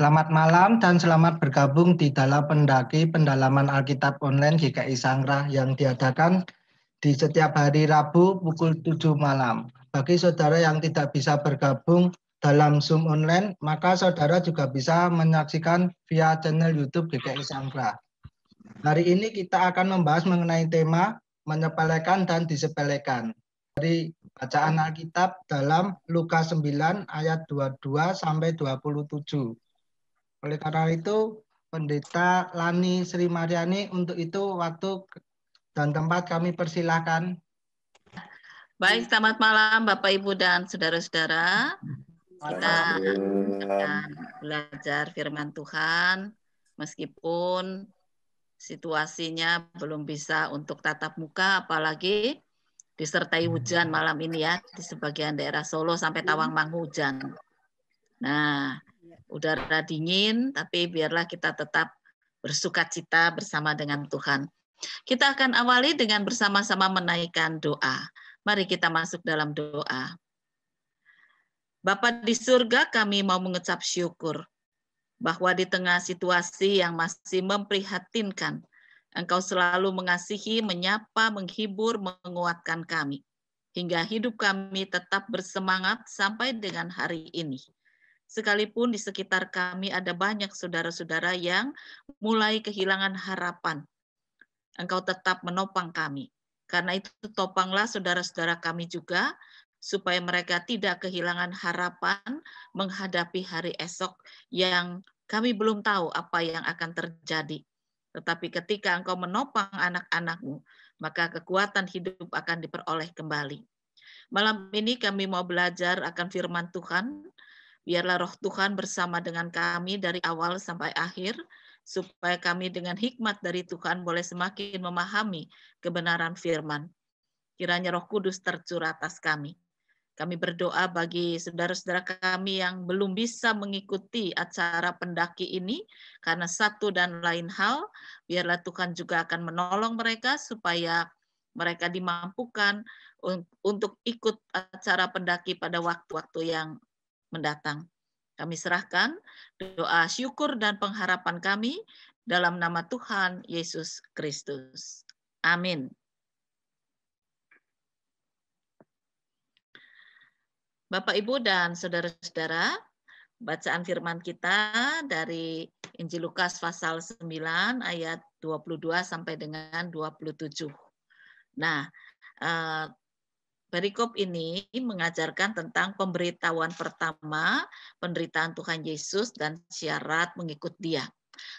Selamat malam dan selamat bergabung di dalam pendaki pendalaman Alkitab online GKI Sangra yang diadakan di setiap hari Rabu pukul 7 malam. Bagi saudara yang tidak bisa bergabung dalam Zoom online, maka saudara juga bisa menyaksikan via channel YouTube GKI Sangra. Hari ini kita akan membahas mengenai tema menyepelekan dan disepelekan dari bacaan Alkitab dalam Lukas 9 ayat 22 sampai 27. Oleh karena itu, Pendeta Lani Sri Mariani untuk itu waktu dan tempat kami persilahkan. Baik, selamat malam Bapak Ibu dan saudara-saudara. Kita akan belajar firman Tuhan meskipun situasinya belum bisa untuk tatap muka apalagi disertai hujan malam ini ya di sebagian daerah Solo sampai Tawangmangu hujan. Nah, udara dingin, tapi biarlah kita tetap bersuka cita bersama dengan Tuhan. Kita akan awali dengan bersama-sama menaikkan doa. Mari kita masuk dalam doa. Bapak di surga, kami mau mengecap syukur bahwa di tengah situasi yang masih memprihatinkan, Engkau selalu mengasihi, menyapa, menghibur, menguatkan kami. Hingga hidup kami tetap bersemangat sampai dengan hari ini sekalipun di sekitar kami ada banyak saudara-saudara yang mulai kehilangan harapan. Engkau tetap menopang kami. Karena itu topanglah saudara-saudara kami juga, supaya mereka tidak kehilangan harapan menghadapi hari esok yang kami belum tahu apa yang akan terjadi. Tetapi ketika engkau menopang anak-anakmu, maka kekuatan hidup akan diperoleh kembali. Malam ini kami mau belajar akan firman Tuhan Biarlah roh Tuhan bersama dengan kami dari awal sampai akhir, supaya kami dengan hikmat dari Tuhan boleh semakin memahami kebenaran firman. Kiranya roh kudus tercurah atas kami. Kami berdoa bagi saudara-saudara kami yang belum bisa mengikuti acara pendaki ini karena satu dan lain hal, biarlah Tuhan juga akan menolong mereka supaya mereka dimampukan untuk ikut acara pendaki pada waktu-waktu yang mendatang. Kami serahkan doa syukur dan pengharapan kami dalam nama Tuhan Yesus Kristus. Amin. Bapak, Ibu, dan saudara-saudara, bacaan firman kita dari Injil Lukas pasal 9 ayat 22 sampai dengan 27. Nah, eh, Perikop ini mengajarkan tentang pemberitahuan pertama, penderitaan Tuhan Yesus, dan syarat mengikut dia.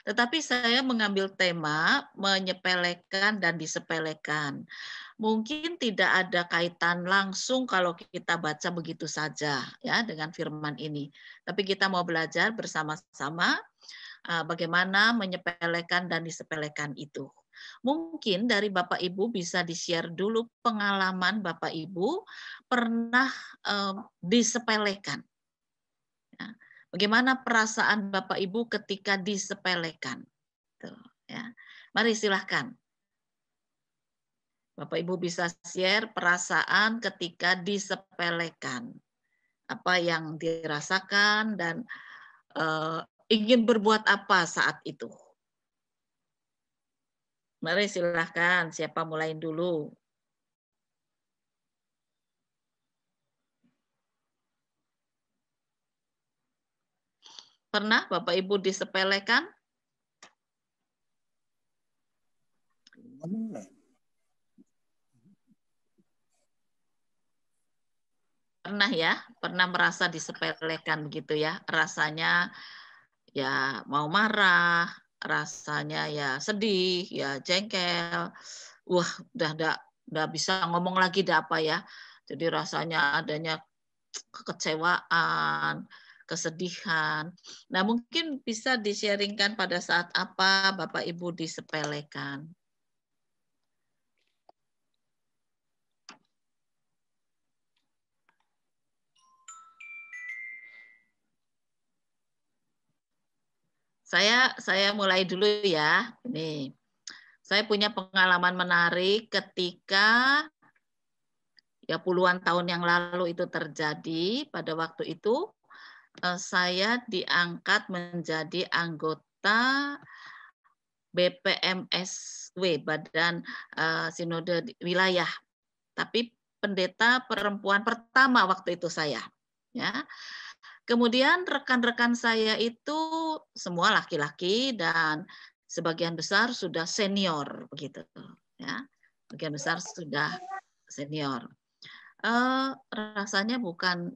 Tetapi saya mengambil tema menyepelekan dan disepelekan. Mungkin tidak ada kaitan langsung kalau kita baca begitu saja ya dengan firman ini. Tapi kita mau belajar bersama-sama uh, bagaimana menyepelekan dan disepelekan itu. Mungkin dari Bapak Ibu bisa di-share dulu pengalaman Bapak Ibu pernah disepelekan. Ya. Bagaimana perasaan Bapak Ibu ketika disepelekan? Tuh, ya. Mari silahkan. Bapak Ibu bisa share perasaan ketika disepelekan. Apa yang dirasakan dan ingin berbuat apa saat itu. Mari silahkan, siapa mulai dulu? Pernah Bapak Ibu disepelekan? Pernah ya, pernah merasa disepelekan begitu ya, rasanya ya mau marah, rasanya ya sedih, ya jengkel. Wah, udah enggak enggak bisa ngomong lagi dah apa ya. Jadi rasanya adanya kekecewaan, kesedihan. Nah, mungkin bisa disharingkan pada saat apa Bapak Ibu disepelekan. Saya saya mulai dulu ya. Nih. Saya punya pengalaman menarik ketika ya puluhan tahun yang lalu itu terjadi. Pada waktu itu eh, saya diangkat menjadi anggota BPMSW Badan eh, Sinode Wilayah. Tapi pendeta perempuan pertama waktu itu saya. Ya. Kemudian rekan-rekan saya itu semua laki-laki dan sebagian besar sudah senior begitu, ya. Sebagian besar sudah senior. Uh, rasanya bukan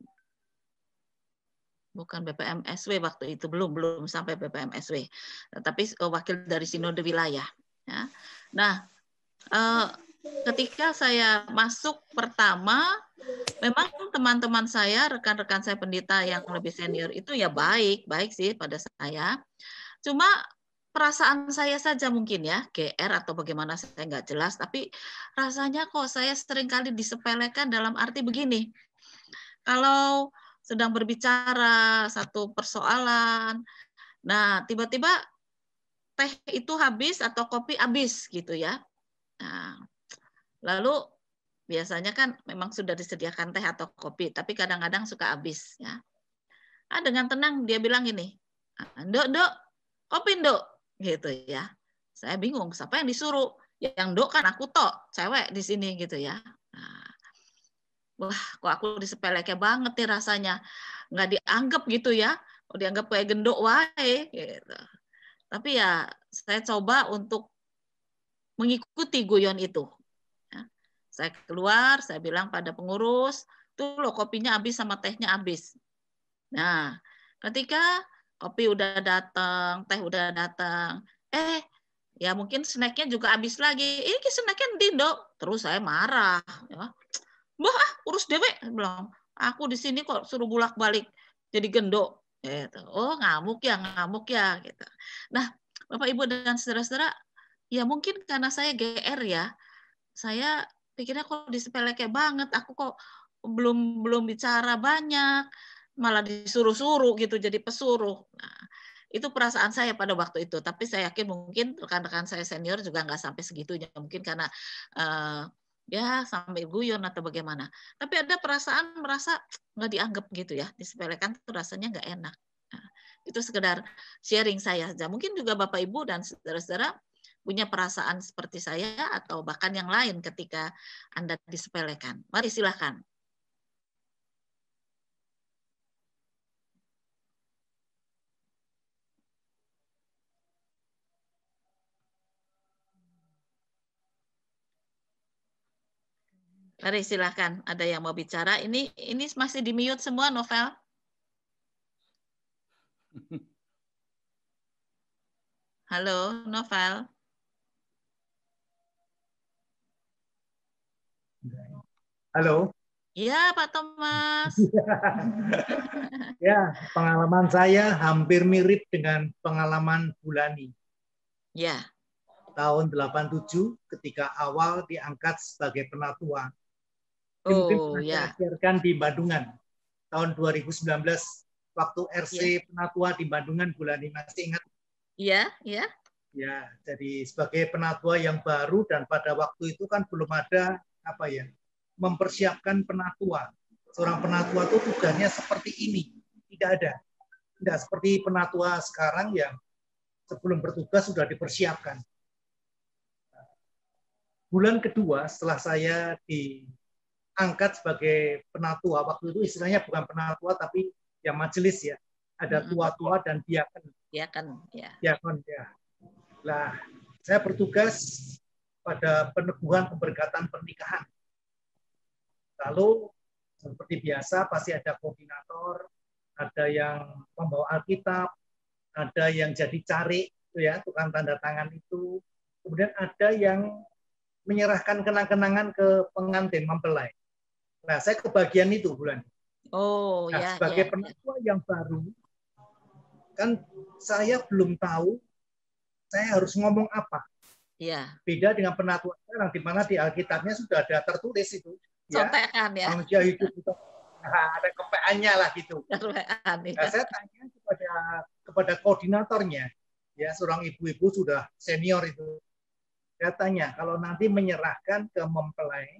bukan BPMSW waktu itu belum belum sampai BPMSW, tapi eh, wakil dari sinode wilayah. Ya. Nah, eh, ketika saya masuk pertama memang teman-teman saya, rekan-rekan saya pendeta yang lebih senior itu ya baik, baik sih pada saya. Cuma perasaan saya saja mungkin ya, GR atau bagaimana saya nggak jelas, tapi rasanya kok saya seringkali disepelekan dalam arti begini. Kalau sedang berbicara satu persoalan, nah tiba-tiba teh itu habis atau kopi habis gitu ya. Nah, lalu Biasanya kan memang sudah disediakan teh atau kopi, tapi kadang-kadang suka habis ya. Ah, dengan tenang dia bilang ini ah, "Dok, Dok, kopi, Dok." gitu ya. Saya bingung, siapa yang disuruh? Yang Dok kan aku tok, cewek di sini gitu ya. Nah, wah, kok aku disepeleke banget nih rasanya. Nggak dianggap gitu ya. Dianggap kayak gendok wae gitu. Tapi ya saya coba untuk mengikuti guyon itu saya keluar, saya bilang pada pengurus, tuh lo kopinya habis sama tehnya habis. Nah, ketika kopi udah datang, teh udah datang, eh ya mungkin snacknya juga habis lagi. Ini snacknya nanti dok. Terus saya marah. Ya. Bah, ah, urus dewe. Belum. Aku di sini kok suruh bulak balik jadi gendok. Gitu. Oh ngamuk ya, ngamuk ya. Gitu. Nah, Bapak Ibu dan saudara-saudara, ya mungkin karena saya GR ya, saya pikirnya kok disepeleke banget aku kok belum belum bicara banyak malah disuruh-suruh gitu jadi pesuruh nah, itu perasaan saya pada waktu itu tapi saya yakin mungkin rekan-rekan saya senior juga nggak sampai segitunya mungkin karena uh, ya sampai guyon atau bagaimana tapi ada perasaan merasa nggak dianggap gitu ya disepelekan tuh rasanya nggak enak nah, itu sekedar sharing saya saja mungkin juga bapak ibu dan saudara-saudara punya perasaan seperti saya atau bahkan yang lain ketika Anda disepelekan. Mari silahkan. Mari silahkan, ada yang mau bicara. Ini ini masih di mute semua, Novel. Halo, Novel. Halo. Iya, Pak Thomas. ya, pengalaman saya hampir mirip dengan pengalaman Bulani. Ya. Tahun 87 ketika awal diangkat sebagai penatua. Mungkin oh, ya. Diajarkan di Bandungan tahun 2019 waktu RC ya. penatua di Bandungan Bulani masih ingat? Iya, iya. Ya, jadi sebagai penatua yang baru dan pada waktu itu kan belum ada apa ya mempersiapkan penatua. Seorang penatua itu tugasnya seperti ini, tidak ada. Tidak seperti penatua sekarang yang sebelum bertugas sudah dipersiapkan. Bulan kedua setelah saya diangkat sebagai penatua, waktu itu istilahnya bukan penatua tapi ya majelis ya. Ada hmm. tua-tua dan diaken. Diaken, ya. Diaken, ya. lah saya bertugas pada peneguhan pemberkatan pernikahan. Lalu seperti biasa pasti ada koordinator, ada yang membawa Alkitab, ada yang jadi cari itu ya tukang tanda tangan itu, kemudian ada yang menyerahkan kenang-kenangan ke pengantin mempelai. Nah, saya kebagian itu bulan. Oh, nah, ya. Sebagai ya, penatua yang baru, kan saya belum tahu saya harus ngomong apa Ya. Beda dengan penatuan sekarang di mana di Alkitabnya sudah ada tertulis itu. Contekan ya. ya. Manusia hidup itu nah, ada kepeannya lah gitu. Kepean, ya. nah, saya tanya kepada kepada koordinatornya, ya seorang ibu-ibu sudah senior itu. Saya tanya kalau nanti menyerahkan ke mempelai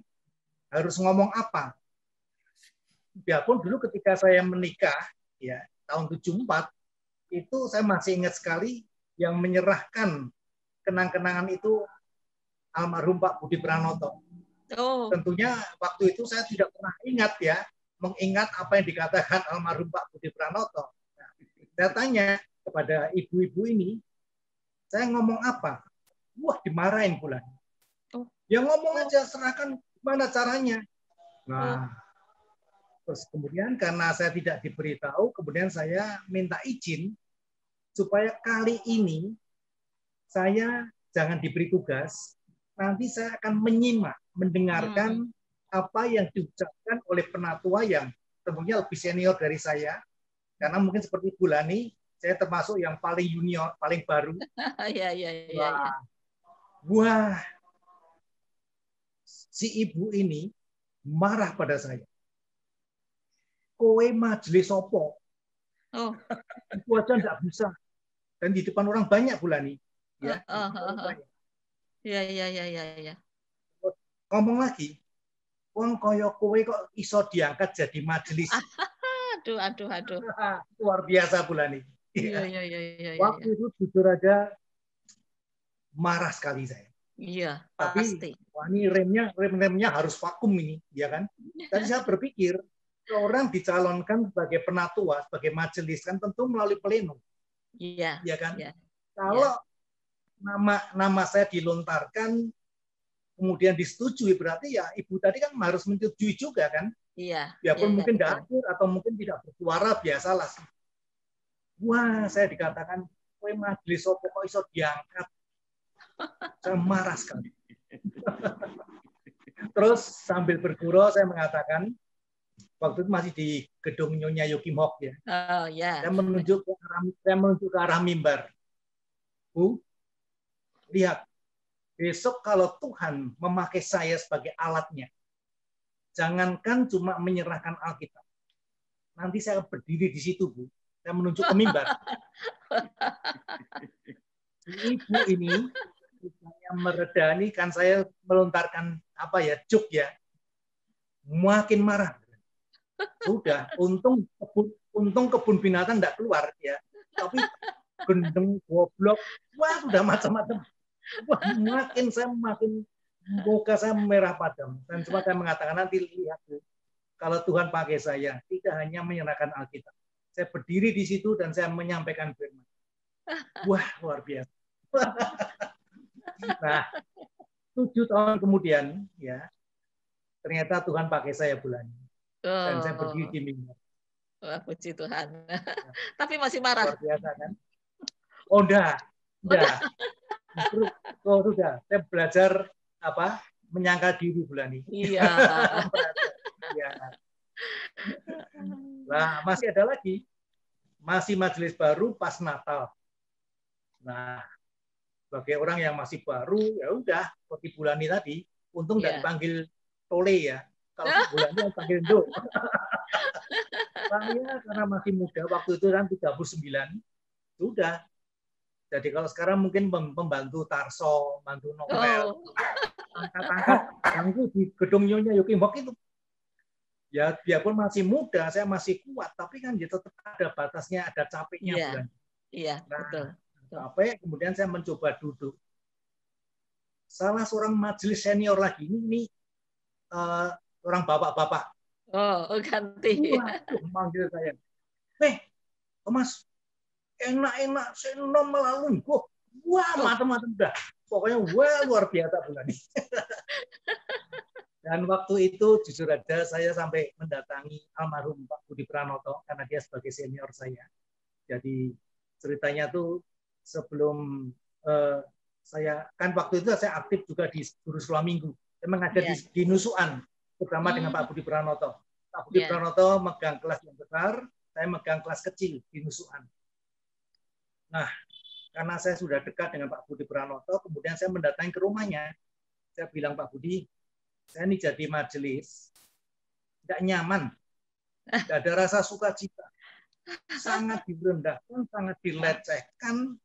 harus ngomong apa? Biarpun dulu ketika saya menikah, ya tahun 74 itu saya masih ingat sekali yang menyerahkan kenang-kenangan itu almarhum Pak Budi Pranoto. Oh. Tentunya waktu itu saya tidak pernah ingat ya, mengingat apa yang dikatakan almarhum Pak Budi Pranoto. Nah, saya tanya kepada ibu-ibu ini, saya ngomong apa? Wah dimarahin pula Oh. Ya ngomong aja serahkan gimana caranya. Nah, oh. terus kemudian karena saya tidak diberitahu, kemudian saya minta izin supaya kali ini saya jangan diberi tugas, nanti saya akan menyimak, mendengarkan hmm. apa yang diucapkan oleh penatua yang tentunya lebih senior dari saya. Karena mungkin seperti Bulani, saya termasuk yang paling junior, paling baru. ya, ya, ya. Wah, si ibu ini marah pada saya. Kowe majelis sopo. Oh. tidak aja bisa. Dan di depan orang banyak Bulani ya. Iya, iya, iya, iya, Ya ya ya ya ya. Ngomong lagi. Wong koyo kowe kok iso diangkat jadi majelis. Ah, aduh aduh aduh. Luar biasa bulan ini. Iya, iya iya iya iya. Waktu ya. itu jujur aja marah sekali saya. Iya, Tapi, pasti. Wah, ini remnya rem-remnya harus vakum ini, ya kan? Tadi saya berpikir orang dicalonkan sebagai penatua, sebagai majelis kan tentu melalui pleno. Iya. Ya kan? Iya kan? Ya. Kalau ya nama nama saya dilontarkan kemudian disetujui berarti ya ibu tadi kan harus menyetujui juga kan iya ya pun pun iya, iya, mungkin tidak atau mungkin tidak bersuara biasalah wah saya dikatakan kue majelis sopo kok iso diangkat saya marah sekali terus sambil bergurau saya mengatakan waktu itu masih di gedung Nyonya Yokimok ya. Oh ya. Yeah. Saya menunjuk ke arah saya menunjuk ke arah mimbar. Bu, lihat, besok kalau Tuhan memakai saya sebagai alatnya, jangankan cuma menyerahkan Alkitab. Nanti saya berdiri di situ, Bu. Saya menunjuk ke mimbar. bu ini saya meredani kan saya melontarkan apa ya cuk ya makin marah sudah untung kebun untung kebun binatang tidak keluar ya tapi gendeng goblok wah sudah macam-macam Wah, makin saya makin muka saya merah padam. Dan cuma saya mengatakan nanti lihat kalau Tuhan pakai saya tidak hanya menyerahkan Alkitab. Saya berdiri di situ dan saya menyampaikan firman. Wah, luar biasa. nah, tujuh tahun kemudian ya ternyata Tuhan pakai saya bulan Dan saya berdiri di oh. mimbar. Wah, puji Tuhan. Ya. Tapi masih marah. Luar biasa kan? Oh, enggak. Oh, enggak. Justru, oh sudah, saya belajar apa Menyangka diri bulan ini. Iya. ya. Nah, masih ada lagi. Masih majelis baru pas Natal. Nah, sebagai orang yang masih baru, ya udah, seperti bulan ini tadi, untung dan yeah. dipanggil Tole ya. Kalau bulan ini panggil Do. Ya karena masih muda, waktu itu kan 39, sudah jadi kalau sekarang mungkin membantu Tarso, bantu Novel, oh. angkat-angkat bangku di gedung Nyonya Yukimok itu. Ya biarpun masih muda, saya masih kuat, tapi kan ya tetap ada batasnya, ada capeknya. Iya, yeah. yeah, nah, betul. ya, kemudian saya mencoba duduk. Salah seorang majelis senior lagi, ini, ini uh, eh, orang bapak-bapak. Oh, oh, ganti. Waduh, manggil saya. Eh, oh, Mas, enak-enak senom melalui Wah, wah oh. macam-macam dah pokoknya wah luar biasa bulan ini dan waktu itu jujur aja saya sampai mendatangi almarhum Pak Budi Pranoto karena dia sebagai senior saya jadi ceritanya tuh sebelum eh, saya kan waktu itu saya aktif juga di guru sekolah minggu memang ada yeah. di, iya. di nusuan terutama hmm. dengan Pak hmm. Budi Pranoto Pak Budi yeah. Pranoto megang kelas yang besar saya megang kelas kecil di nusuan Nah, karena saya sudah dekat dengan Pak Budi Pranoto, kemudian saya mendatangi ke rumahnya. Saya bilang, Pak Budi, saya ini jadi majelis, tidak nyaman, tidak ada rasa sukacita, sangat direndahkan, sangat dilecehkan.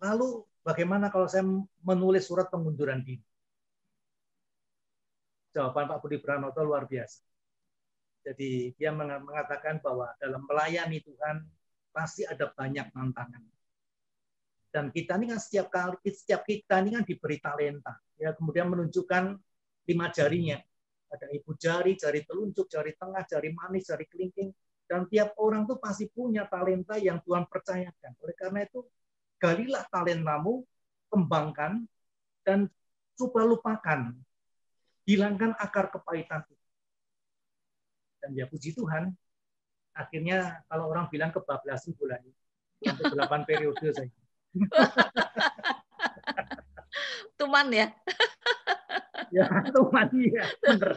Lalu bagaimana kalau saya menulis surat pengunduran diri? Jawaban Pak Budi Pranoto luar biasa. Jadi dia mengatakan bahwa dalam melayani Tuhan pasti ada banyak tantangan. Dan kita ini kan setiap kali setiap kita ini kan diberi talenta, ya kemudian menunjukkan lima jarinya. Ada ibu jari, jari telunjuk, jari tengah, jari manis, jari kelingking. Dan tiap orang tuh pasti punya talenta yang Tuhan percayakan. Oleh karena itu, galilah talentamu, kembangkan, dan coba lupakan. Hilangkan akar kepahitan itu. Dan ya puji Tuhan, akhirnya kalau orang bilang kebablasan bulan ini untuk delapan periode saya. tuman ya. ya tuman iya benar.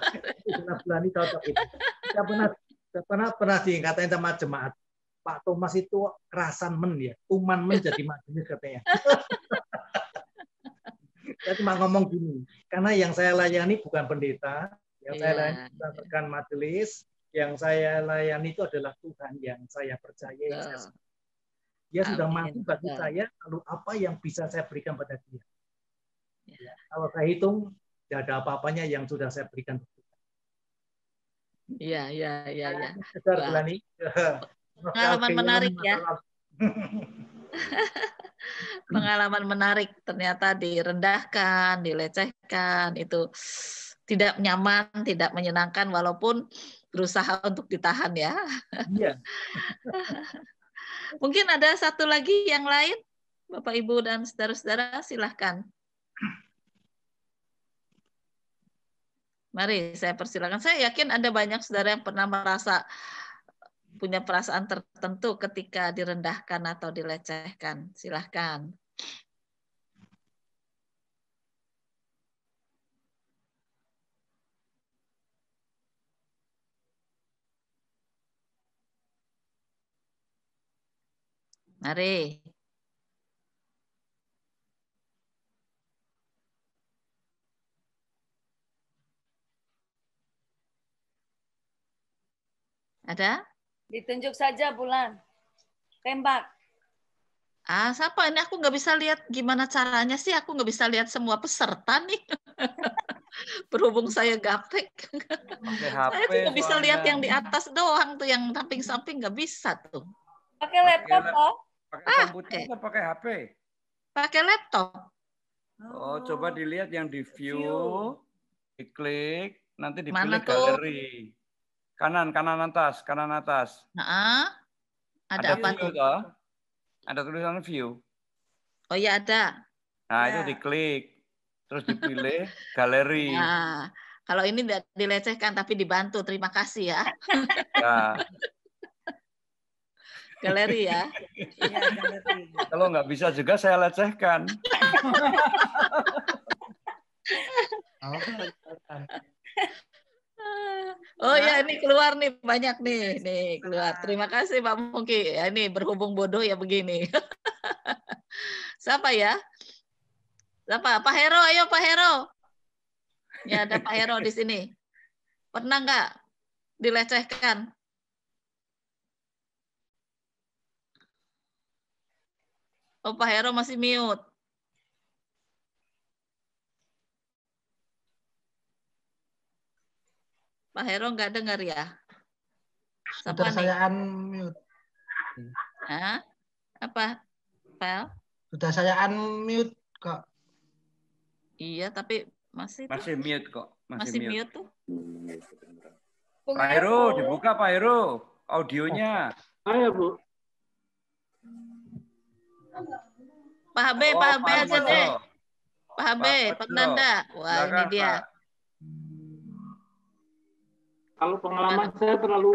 Bulan bulan ini cocok itu. Saya pernah saya pernah pernah Katanya sama jemaat Pak Thomas itu kerasan men ya, tuman men jadi katanya. saya cuma ngomong gini, karena yang saya layani bukan pendeta, yang yeah. saya iya. layani bukan rekan majelis, yang saya layani itu adalah Tuhan yang saya percaya. Yang saya dia Amin. sudah mati bagi Amin. saya, lalu apa yang bisa saya berikan pada dia? Ya. ya. Kalau saya hitung, tidak ada apa-apanya yang sudah saya berikan. Iya, iya, iya. Ya. Pengalaman ya. ya. ya, ya. Nah, menarik ya. Pengalaman menarik ternyata direndahkan, dilecehkan, itu tidak nyaman, tidak menyenangkan walaupun berusaha untuk ditahan ya. Iya. Mungkin ada satu lagi yang lain, Bapak Ibu dan saudara-saudara silahkan. Mari saya persilakan. Saya yakin ada banyak saudara yang pernah merasa punya perasaan tertentu ketika direndahkan atau dilecehkan. Silahkan. Mari. Ada? Ditunjuk saja bulan. Tembak. Ah, siapa ini? Aku nggak bisa lihat gimana caranya sih. Aku nggak bisa lihat semua peserta nih. Berhubung saya gaptek. saya cuma bisa lihat yang di atas doang tuh, yang samping-samping nggak bisa tuh. Pakai laptop, Pak. Pakai ah, komputer eh. atau pakai HP? Pakai laptop. Oh, coba oh, dilihat yang di view, view. diklik, nanti dipilih galeri. Kanan, kanan atas, kanan atas. Nah, ada, ada apa tuh tuh? Ada tulisan view. Oh iya ada. Nah, ya. itu nah. diklik. Terus dipilih galeri. Nah, kalau ini tidak dilecehkan tapi dibantu. Terima kasih ya. Nah, Galeri ya. Iya, Kalau nggak bisa juga saya lecehkan. Oh ya ini keluar nih banyak nih nih keluar. Nah. Terima kasih Pak Mungki. Ya, ini berhubung bodoh ya begini. Siapa ya? Siapa? Pak Hero, ayo Pak Hero. Ya ada Pak Hero di sini. Pernah nggak dilecehkan? Oh, Pak Hero masih mute. Pak Hero nggak dengar ya? Siapa saya unmute. Hah? Apa? Pel? Sudah saya unmute kok. Iya, tapi masih masih tuh. mute kok. Masih, masih mute. mute tuh. Pak Hero, dibuka Pak Hero audionya. Oh. Ayo, Bu. Pak Habe, oh, Pak Habe aja deh. Pak Nanda, penanda. Wah, ini dia. Kalau pengalaman Pak. saya terlalu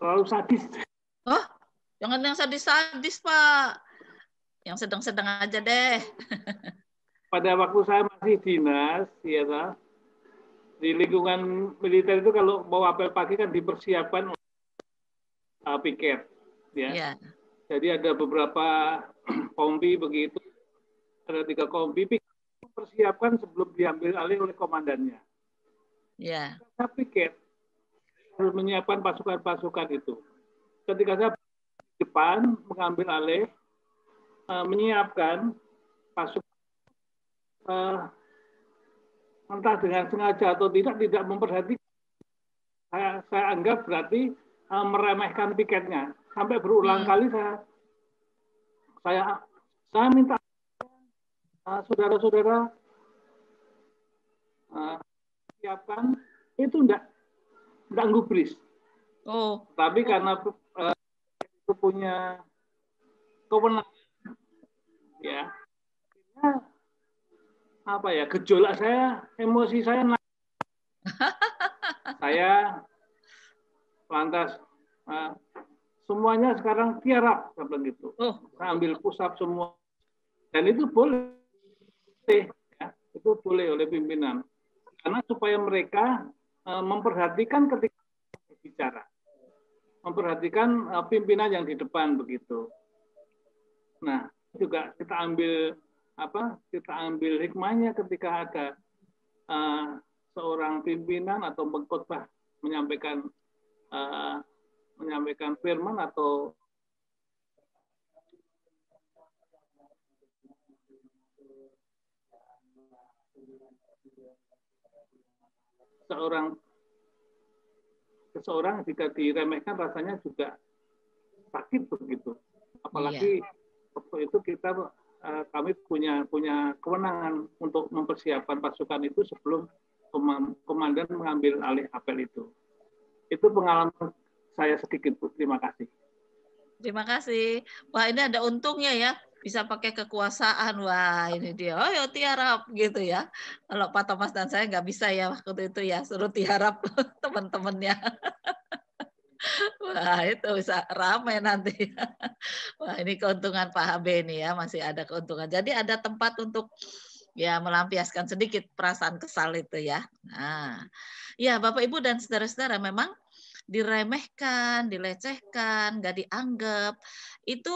terlalu sadis. Oh, jangan yang sadis-sadis, Pak. Yang sedang-sedang aja deh. Pada waktu saya masih dinas, ya, di lingkungan militer itu kalau mau apel pagi kan dipersiapkan uh, piket ya. Yeah. Jadi ada beberapa kombi begitu, ada tiga kombi persiapkan sebelum diambil alih oleh komandannya. Ya. Yeah. piket harus menyiapkan pasukan-pasukan itu. Ketika saya di depan mengambil alih, uh, menyiapkan pasukan uh, entah dengan sengaja atau tidak tidak memperhatikan saya, saya anggap berarti uh, meremehkan piketnya sampai berulang hmm. kali saya saya saya minta e, saudara-saudara uh, siapkan itu enggak enggak gubris. Oh. Tapi karena uh, itu punya kewenangan ya apa ya gejolak saya emosi saya naik. saya lantas uh, semuanya sekarang tiarap seperti itu oh. ambil pusap semua dan itu boleh eh, ya, itu boleh oleh pimpinan karena supaya mereka uh, memperhatikan ketika bicara memperhatikan uh, pimpinan yang di depan begitu nah juga kita ambil apa kita ambil hikmahnya ketika ada uh, seorang pimpinan atau pengkhotbah menyampaikan uh, menyampaikan firman atau seorang seseorang jika diremehkan rasanya juga sakit begitu apalagi iya. waktu itu kita Eh, kami punya punya kewenangan untuk mempersiapkan pasukan itu sebelum komandan mengambil alih apel itu. Itu pengalaman saya sedikit, Bu. Terima kasih. Terima kasih. Wah, ini ada untungnya ya. Bisa pakai kekuasaan. Wah, ini dia. Oh, ya tiarap gitu ya. Kalau Pak Thomas dan saya nggak bisa ya waktu itu ya. Suruh tiarap teman-temannya. Wah, itu bisa ramai nanti. Wah, ini keuntungan Pak HB ini ya, masih ada keuntungan. Jadi ada tempat untuk ya melampiaskan sedikit perasaan kesal itu ya. Nah, ya Bapak Ibu dan saudara-saudara memang diremehkan, dilecehkan, nggak dianggap, itu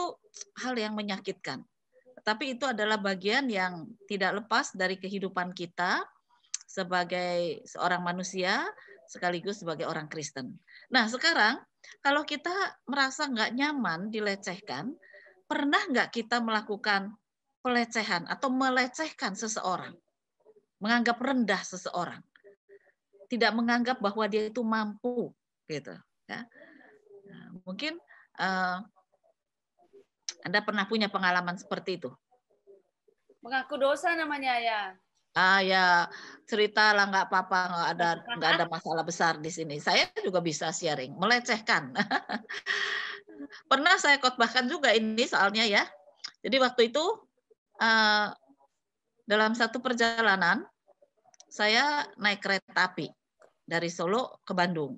hal yang menyakitkan. Tapi itu adalah bagian yang tidak lepas dari kehidupan kita sebagai seorang manusia sekaligus sebagai orang Kristen. Nah sekarang kalau kita merasa nggak nyaman dilecehkan, pernah nggak kita melakukan pelecehan atau melecehkan seseorang? Menganggap rendah seseorang. Tidak menganggap bahwa dia itu mampu. gitu ya. Nah, mungkin uh, Anda pernah punya pengalaman seperti itu. Mengaku dosa namanya ya ah ya cerita lah nggak apa-apa nggak ada nggak ada masalah besar di sini saya juga bisa sharing melecehkan pernah saya khotbahkan juga ini soalnya ya jadi waktu itu eh, dalam satu perjalanan saya naik kereta api dari Solo ke Bandung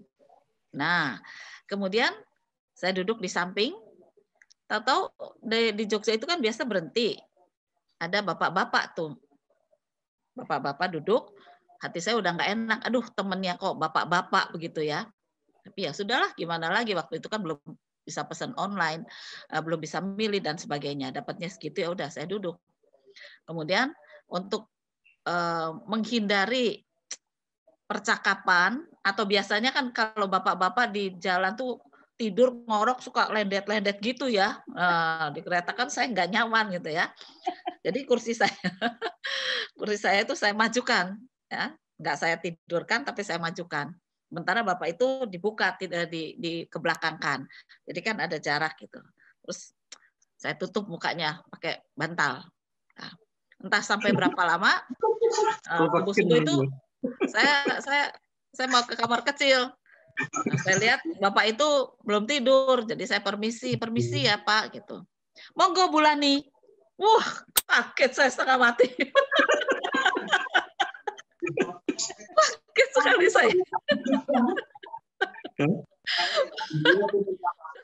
nah kemudian saya duduk di samping tahu di Jogja itu kan biasa berhenti ada bapak-bapak tuh bapak-bapak duduk, hati saya udah nggak enak. Aduh, temennya kok bapak-bapak begitu ya. Tapi ya sudahlah, gimana lagi waktu itu kan belum bisa pesan online, eh, belum bisa milih dan sebagainya. Dapatnya segitu ya udah saya duduk. Kemudian untuk eh, menghindari percakapan atau biasanya kan kalau bapak-bapak di jalan tuh tidur ngorok suka lendet-lendet gitu ya. Nah, di kereta kan saya nggak nyaman gitu ya. Jadi kursi saya kursi saya itu saya majukan ya, nggak saya tidurkan tapi saya majukan. Sementara bapak itu dibuka tidak eh, di, di kebelakangkan. Jadi kan ada jarak gitu. Terus saya tutup mukanya pakai bantal. Nah, entah sampai berapa lama uh, itu saya saya saya mau ke kamar kecil. Nah, saya lihat bapak itu belum tidur, jadi saya permisi, permisi ya Pak gitu. Monggo Bulani, Wah, kaget saya setengah mati. kaget sekali saya.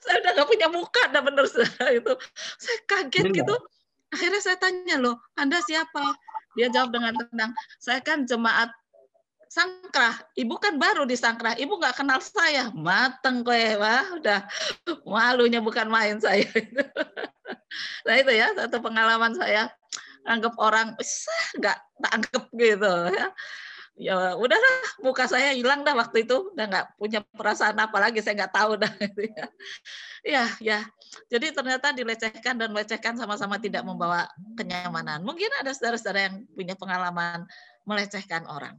saya udah gak punya muka, dah bener itu. Saya kaget iya. gitu. Akhirnya saya tanya loh, Anda siapa? Dia jawab dengan tenang, saya kan jemaat Sangkrah, ibu kan baru di Sangkrah, ibu nggak kenal saya, mateng kowe, ya. wah udah malunya bukan main saya nah itu ya satu pengalaman saya anggap orang bisa nggak tak anggap gitu ya ya udahlah muka saya hilang dah waktu itu udah nggak punya perasaan apa lagi saya nggak tahu dah gitu ya. ya ya jadi ternyata dilecehkan dan melecehkan sama-sama tidak membawa kenyamanan mungkin ada saudara-saudara yang punya pengalaman melecehkan orang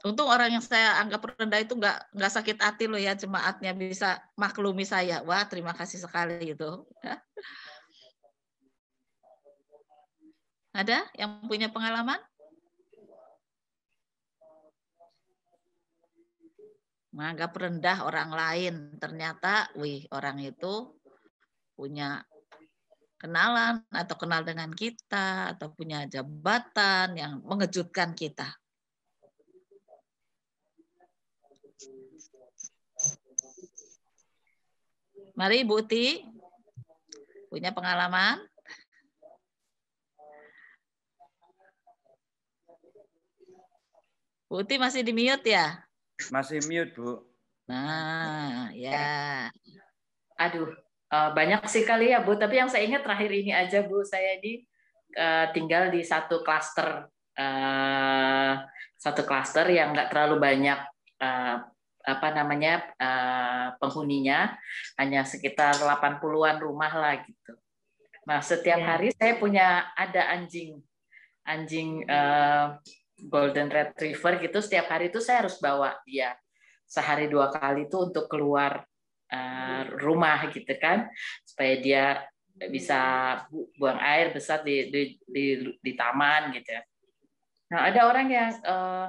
Untung orang yang saya anggap rendah itu nggak nggak sakit hati loh ya jemaatnya bisa maklumi saya. Wah terima kasih sekali itu. Ada yang punya pengalaman? Menganggap rendah orang lain, ternyata, wih orang itu punya kenalan atau kenal dengan kita atau punya jabatan yang mengejutkan kita. Mari Bu Uti, punya pengalaman? Bu Uti masih di mute ya? Masih mute, Bu. Nah, ya. ya. Aduh, eh, banyak sih kali ya, Bu. Tapi yang saya ingat terakhir ini aja, Bu. Saya di eh, tinggal di satu klaster. Eh, satu klaster yang nggak terlalu banyak apa namanya eh, penghuninya hanya sekitar 80-an rumah lah gitu. Nah, setiap ya. hari saya punya ada anjing anjing uh, golden retriever gitu setiap hari itu saya harus bawa dia sehari dua kali itu untuk keluar uh, rumah gitu kan supaya dia bisa buang air besar di di di, di taman gitu. Ya. Nah, ada orang yang uh,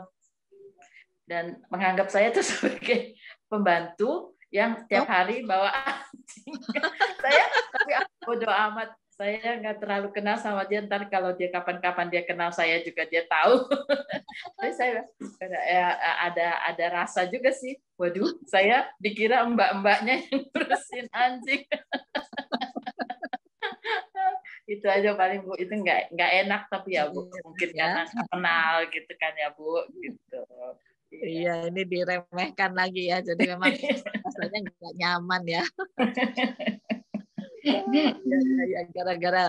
dan menganggap saya itu sebagai pembantu yang tiap oh. hari bawa anjing. saya tapi aku bodoh amat. Saya nggak terlalu kenal sama dia. Ntar kalau dia kapan-kapan dia kenal saya juga dia tahu. tapi saya ya, ada ada rasa juga sih. Waduh, saya dikira mbak-mbaknya yang terusin anjing. itu aja paling bu itu nggak nggak enak tapi ya bu iya, mungkin ya. karena iya. kenal gitu kan ya bu gitu Iya. iya, ini diremehkan lagi ya. Jadi memang rasanya nggak nyaman ya. Iya. Iya, gara-gara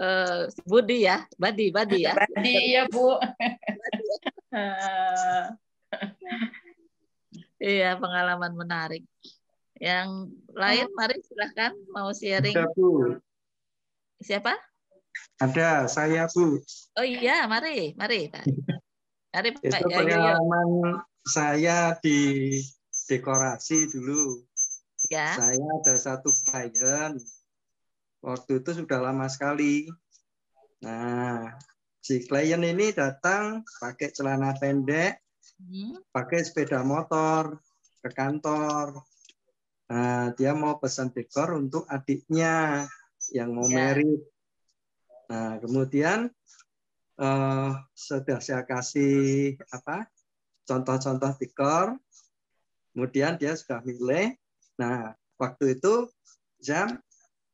uh, Budi ya, Badi, Badi ya. Badi ya Bu. iya, pengalaman menarik. Yang lain, mari silahkan mau sharing. Ada, Bu. Siapa? Ada, saya Bu. Oh iya, mari, mari itu pengalaman saya di dekorasi dulu. Ya. Saya ada satu klien waktu itu sudah lama sekali. Nah, si klien ini datang pakai celana pendek, hmm. pakai sepeda motor ke kantor. Nah, dia mau pesan dekor untuk adiknya yang mau ya. merit. Nah, kemudian uh, sudah saya kasih apa contoh-contoh tikor, kemudian dia sudah milih. Nah, waktu itu jam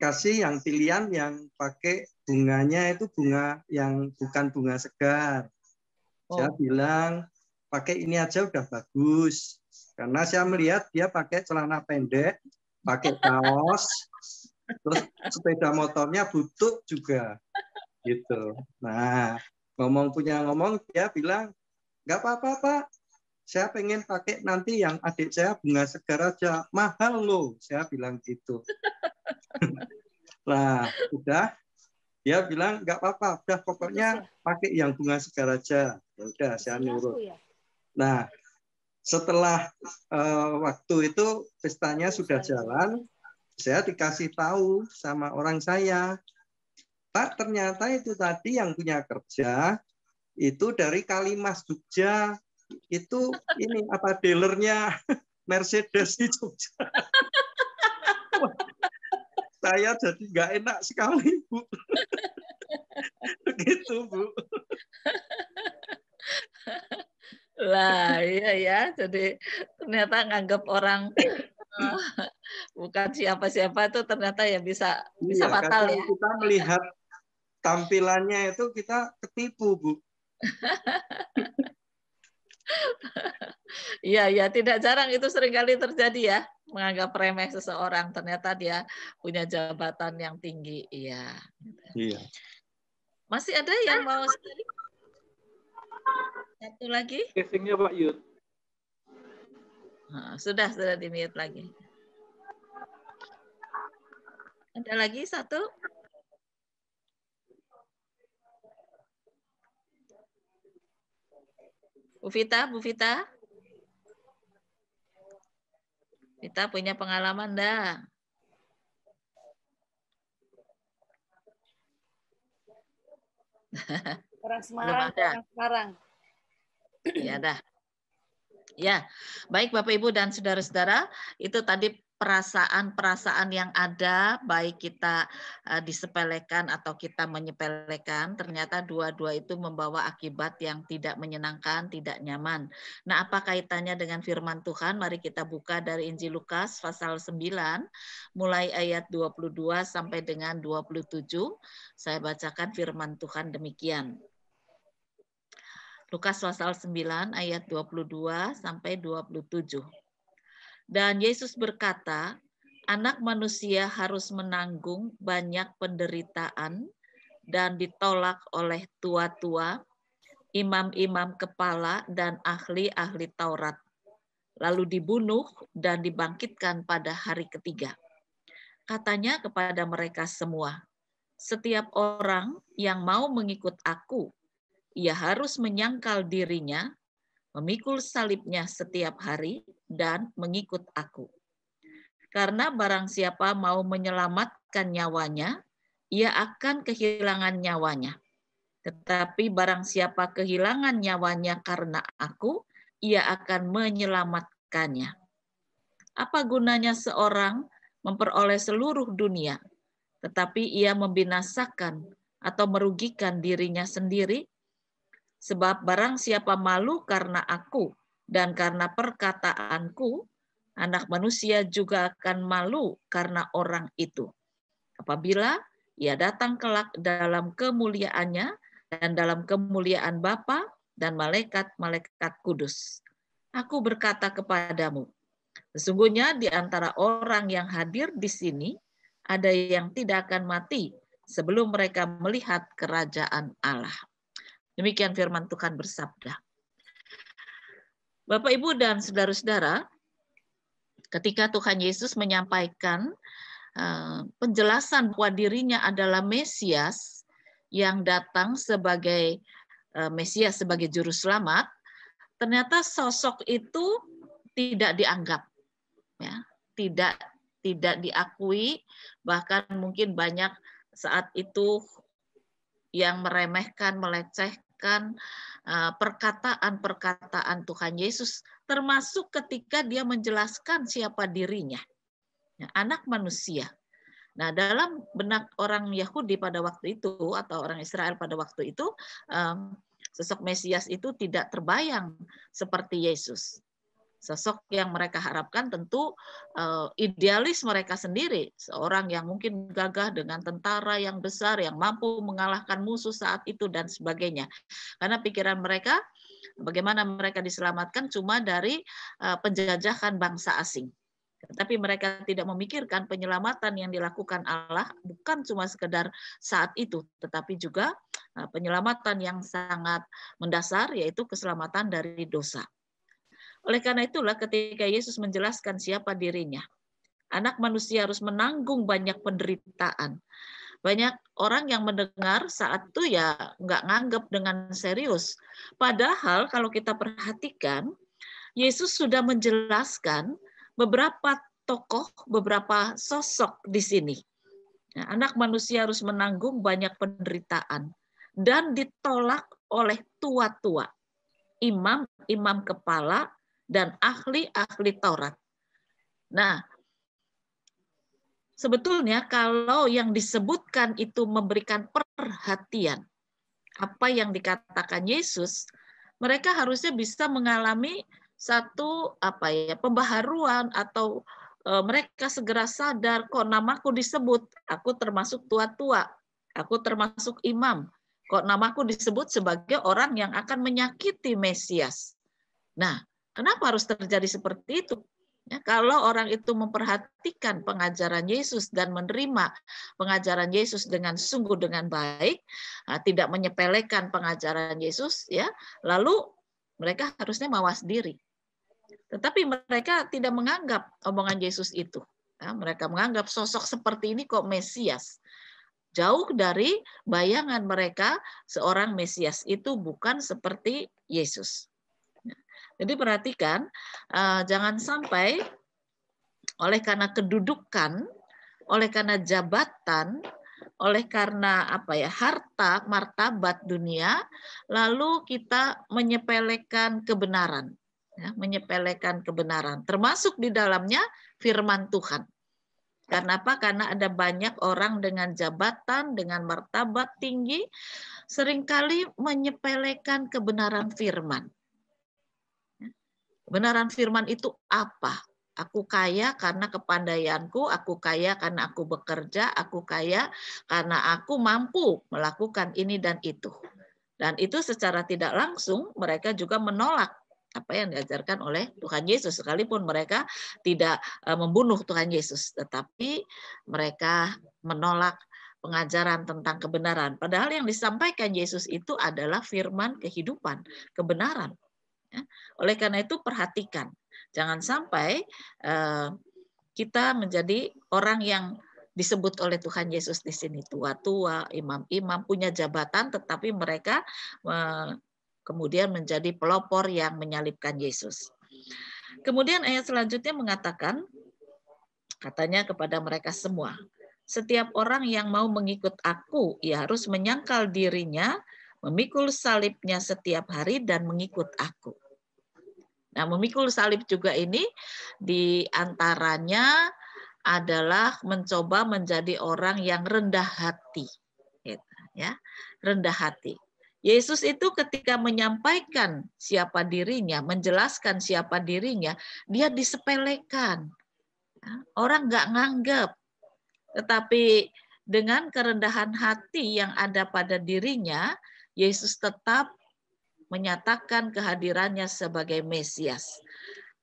kasih yang pilihan yang pakai bunganya itu bunga yang bukan bunga segar. Oh. Saya bilang pakai ini aja udah bagus. Karena saya melihat dia pakai celana pendek, pakai kaos, terus sepeda motornya butuh juga gitu. Nah, ngomong punya ngomong dia bilang nggak apa-apa pak saya pengen pakai nanti yang adik saya bunga segar aja mahal loh saya bilang gitu lah udah dia bilang nggak apa-apa udah pokoknya pakai yang bunga segar aja ya udah saya nurut ya? nah setelah uh, waktu itu pestanya sudah jalan saya dikasih tahu sama orang saya pak ternyata itu tadi yang punya kerja itu dari Kalimas Jogja itu ini apa dealernya Mercedes di Jogja. saya jadi nggak enak sekali bu. Begitu bu. Lah iya ya, jadi ternyata nganggap orang Oh, bukan siapa-siapa itu ternyata ya bisa bisa iya, fatal ya. Kita melihat tampilannya itu kita ketipu, Bu. Iya, ya tidak jarang itu seringkali terjadi ya, menganggap remeh seseorang ternyata dia punya jabatan yang tinggi. Iya. Iya. Masih ada yang mau satu lagi? Casingnya Pak Yud sudah, sudah di mute lagi. Ada lagi satu? Bu Vita, Bu Vita. Vita punya pengalaman dah. Orang Semarang, orang Semarang. Iya dah. Ya, baik Bapak Ibu dan saudara-saudara, itu tadi perasaan-perasaan yang ada, baik kita e, disepelekan atau kita menyepelekan, ternyata dua-dua itu membawa akibat yang tidak menyenangkan, tidak nyaman. Nah, apa kaitannya dengan firman Tuhan? Mari kita buka dari Injil Lukas pasal 9, mulai ayat 22 sampai dengan 27. Saya bacakan firman Tuhan demikian. Lukas pasal 9 ayat 22 sampai 27. Dan Yesus berkata, anak manusia harus menanggung banyak penderitaan dan ditolak oleh tua-tua, imam-imam kepala dan ahli-ahli Taurat, lalu dibunuh dan dibangkitkan pada hari ketiga. Katanya kepada mereka semua, setiap orang yang mau mengikut aku, ia harus menyangkal dirinya, memikul salibnya setiap hari, dan mengikut aku. Karena barang siapa mau menyelamatkan nyawanya, ia akan kehilangan nyawanya. Tetapi barang siapa kehilangan nyawanya karena aku, ia akan menyelamatkannya. Apa gunanya seorang memperoleh seluruh dunia, tetapi ia membinasakan atau merugikan dirinya sendiri Sebab barang siapa malu karena aku dan karena perkataanku, anak manusia juga akan malu karena orang itu. Apabila ia datang kelak dalam kemuliaannya dan dalam kemuliaan Bapa dan malaikat-malaikat kudus. Aku berkata kepadamu, sesungguhnya di antara orang yang hadir di sini, ada yang tidak akan mati sebelum mereka melihat kerajaan Allah. Demikian firman Tuhan bersabda. Bapak, Ibu, dan saudara-saudara, ketika Tuhan Yesus menyampaikan eh, penjelasan bahwa dirinya adalah Mesias yang datang sebagai eh, Mesias sebagai juru selamat, ternyata sosok itu tidak dianggap, ya, tidak tidak diakui, bahkan mungkin banyak saat itu yang meremehkan, melecehkan mendengarkan eh, perkataan-perkataan Tuhan Yesus, termasuk ketika dia menjelaskan siapa dirinya, nah, anak manusia. Nah, dalam benak orang Yahudi pada waktu itu atau orang Israel pada waktu itu, eh, sosok Mesias itu tidak terbayang seperti Yesus. Sosok yang mereka harapkan tentu uh, idealis mereka sendiri, seorang yang mungkin gagah dengan tentara yang besar, yang mampu mengalahkan musuh saat itu dan sebagainya. Karena pikiran mereka, bagaimana mereka diselamatkan cuma dari uh, penjajahan bangsa asing. Tapi mereka tidak memikirkan penyelamatan yang dilakukan Allah bukan cuma sekedar saat itu, tetapi juga eh, penyelamatan yang sangat mendasar, yaitu keselamatan dari dosa. Oleh karena itulah ketika Yesus menjelaskan siapa dirinya, anak manusia harus menanggung banyak penderitaan. Banyak orang yang mendengar saat itu ya nggak nganggap dengan serius. Padahal kalau kita perhatikan, Yesus sudah menjelaskan beberapa tokoh, beberapa sosok di sini. Nah, anak manusia harus menanggung banyak penderitaan dan ditolak oleh tua-tua, imam-imam kepala, dan ahli-ahli Taurat. Nah, sebetulnya kalau yang disebutkan itu memberikan perhatian apa yang dikatakan Yesus, mereka harusnya bisa mengalami satu apa ya pembaharuan atau e, mereka segera sadar kok namaku disebut aku termasuk tua-tua aku termasuk imam kok namaku disebut sebagai orang yang akan menyakiti Mesias nah Kenapa harus terjadi seperti itu? Ya, kalau orang itu memperhatikan pengajaran Yesus dan menerima pengajaran Yesus dengan sungguh dengan baik, ah, tidak menyepelekan pengajaran Yesus, ya, lalu mereka harusnya mawas diri. Tetapi mereka tidak menganggap omongan Yesus itu. Ya, mereka menganggap sosok seperti ini kok Mesias. Jauh dari bayangan mereka seorang Mesias itu bukan seperti Yesus. Jadi perhatikan, eh, jangan sampai oleh karena kedudukan, oleh karena jabatan, oleh karena apa ya harta martabat dunia, lalu kita menyepelekan kebenaran, ya, menyepelekan kebenaran, termasuk di dalamnya firman Tuhan. Karena apa? Karena ada banyak orang dengan jabatan, dengan martabat tinggi, seringkali menyepelekan kebenaran firman. Kebenaran firman itu apa? Aku kaya karena kepandaianku, aku kaya karena aku bekerja, aku kaya karena aku mampu melakukan ini dan itu. Dan itu secara tidak langsung mereka juga menolak apa yang diajarkan oleh Tuhan Yesus sekalipun mereka tidak eh, membunuh Tuhan Yesus tetapi mereka menolak pengajaran tentang kebenaran padahal yang disampaikan Yesus itu adalah firman kehidupan kebenaran Ya. Oleh karena itu perhatikan, jangan sampai eh, kita menjadi orang yang disebut oleh Tuhan Yesus di sini tua-tua, imam-imam punya jabatan, tetapi mereka kemudian menjadi pelopor yang menyalibkan Yesus. Kemudian ayat selanjutnya mengatakan, katanya kepada mereka semua, setiap orang yang mau mengikut aku, ia harus menyangkal dirinya, memikul salibnya setiap hari dan mengikut aku. Nah, memikul salib juga ini diantaranya adalah mencoba menjadi orang yang rendah hati. Gitu, ya, rendah hati. Yesus itu ketika menyampaikan siapa dirinya, menjelaskan siapa dirinya, dia disepelekan. Ya, orang nggak nganggap. Tetapi dengan kerendahan hati yang ada pada dirinya, Yesus tetap menyatakan kehadirannya sebagai Mesias.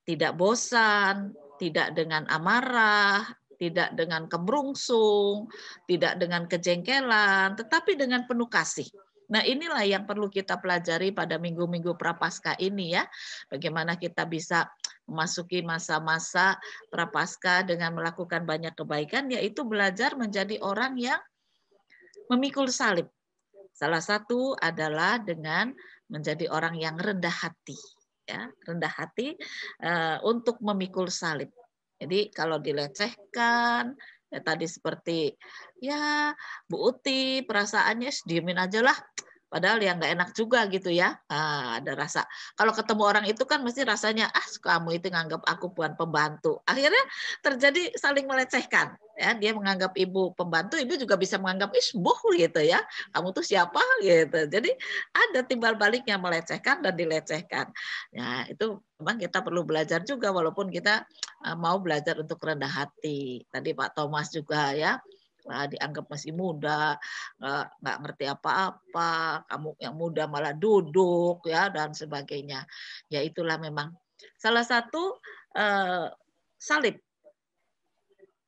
Tidak bosan, tidak dengan amarah, tidak dengan kemrungsung, tidak dengan kejengkelan, tetapi dengan penuh kasih. Nah, inilah yang perlu kita pelajari pada minggu-minggu prapaskah ini ya. Bagaimana kita bisa memasuki masa-masa prapaskah dengan melakukan banyak kebaikan yaitu belajar menjadi orang yang memikul salib. Salah satu adalah dengan menjadi orang yang rendah hati, ya, rendah hati uh, untuk memikul salib. Jadi kalau dilecehkan, ya tadi seperti ya Bu Uti perasaannya diemin aja lah padahal yang nggak enak juga gitu ya ah, ada rasa kalau ketemu orang itu kan mesti rasanya ah kamu itu nganggap aku bukan pembantu akhirnya terjadi saling melecehkan ya dia menganggap ibu pembantu ibu juga bisa menganggap isbuh gitu ya kamu tuh siapa gitu jadi ada timbal baliknya melecehkan dan dilecehkan ya itu memang kita perlu belajar juga walaupun kita eh, mau belajar untuk rendah hati tadi Pak Thomas juga ya lah dianggap masih muda nggak ngerti apa-apa kamu yang muda malah duduk ya dan sebagainya ya itulah memang salah satu eh, salib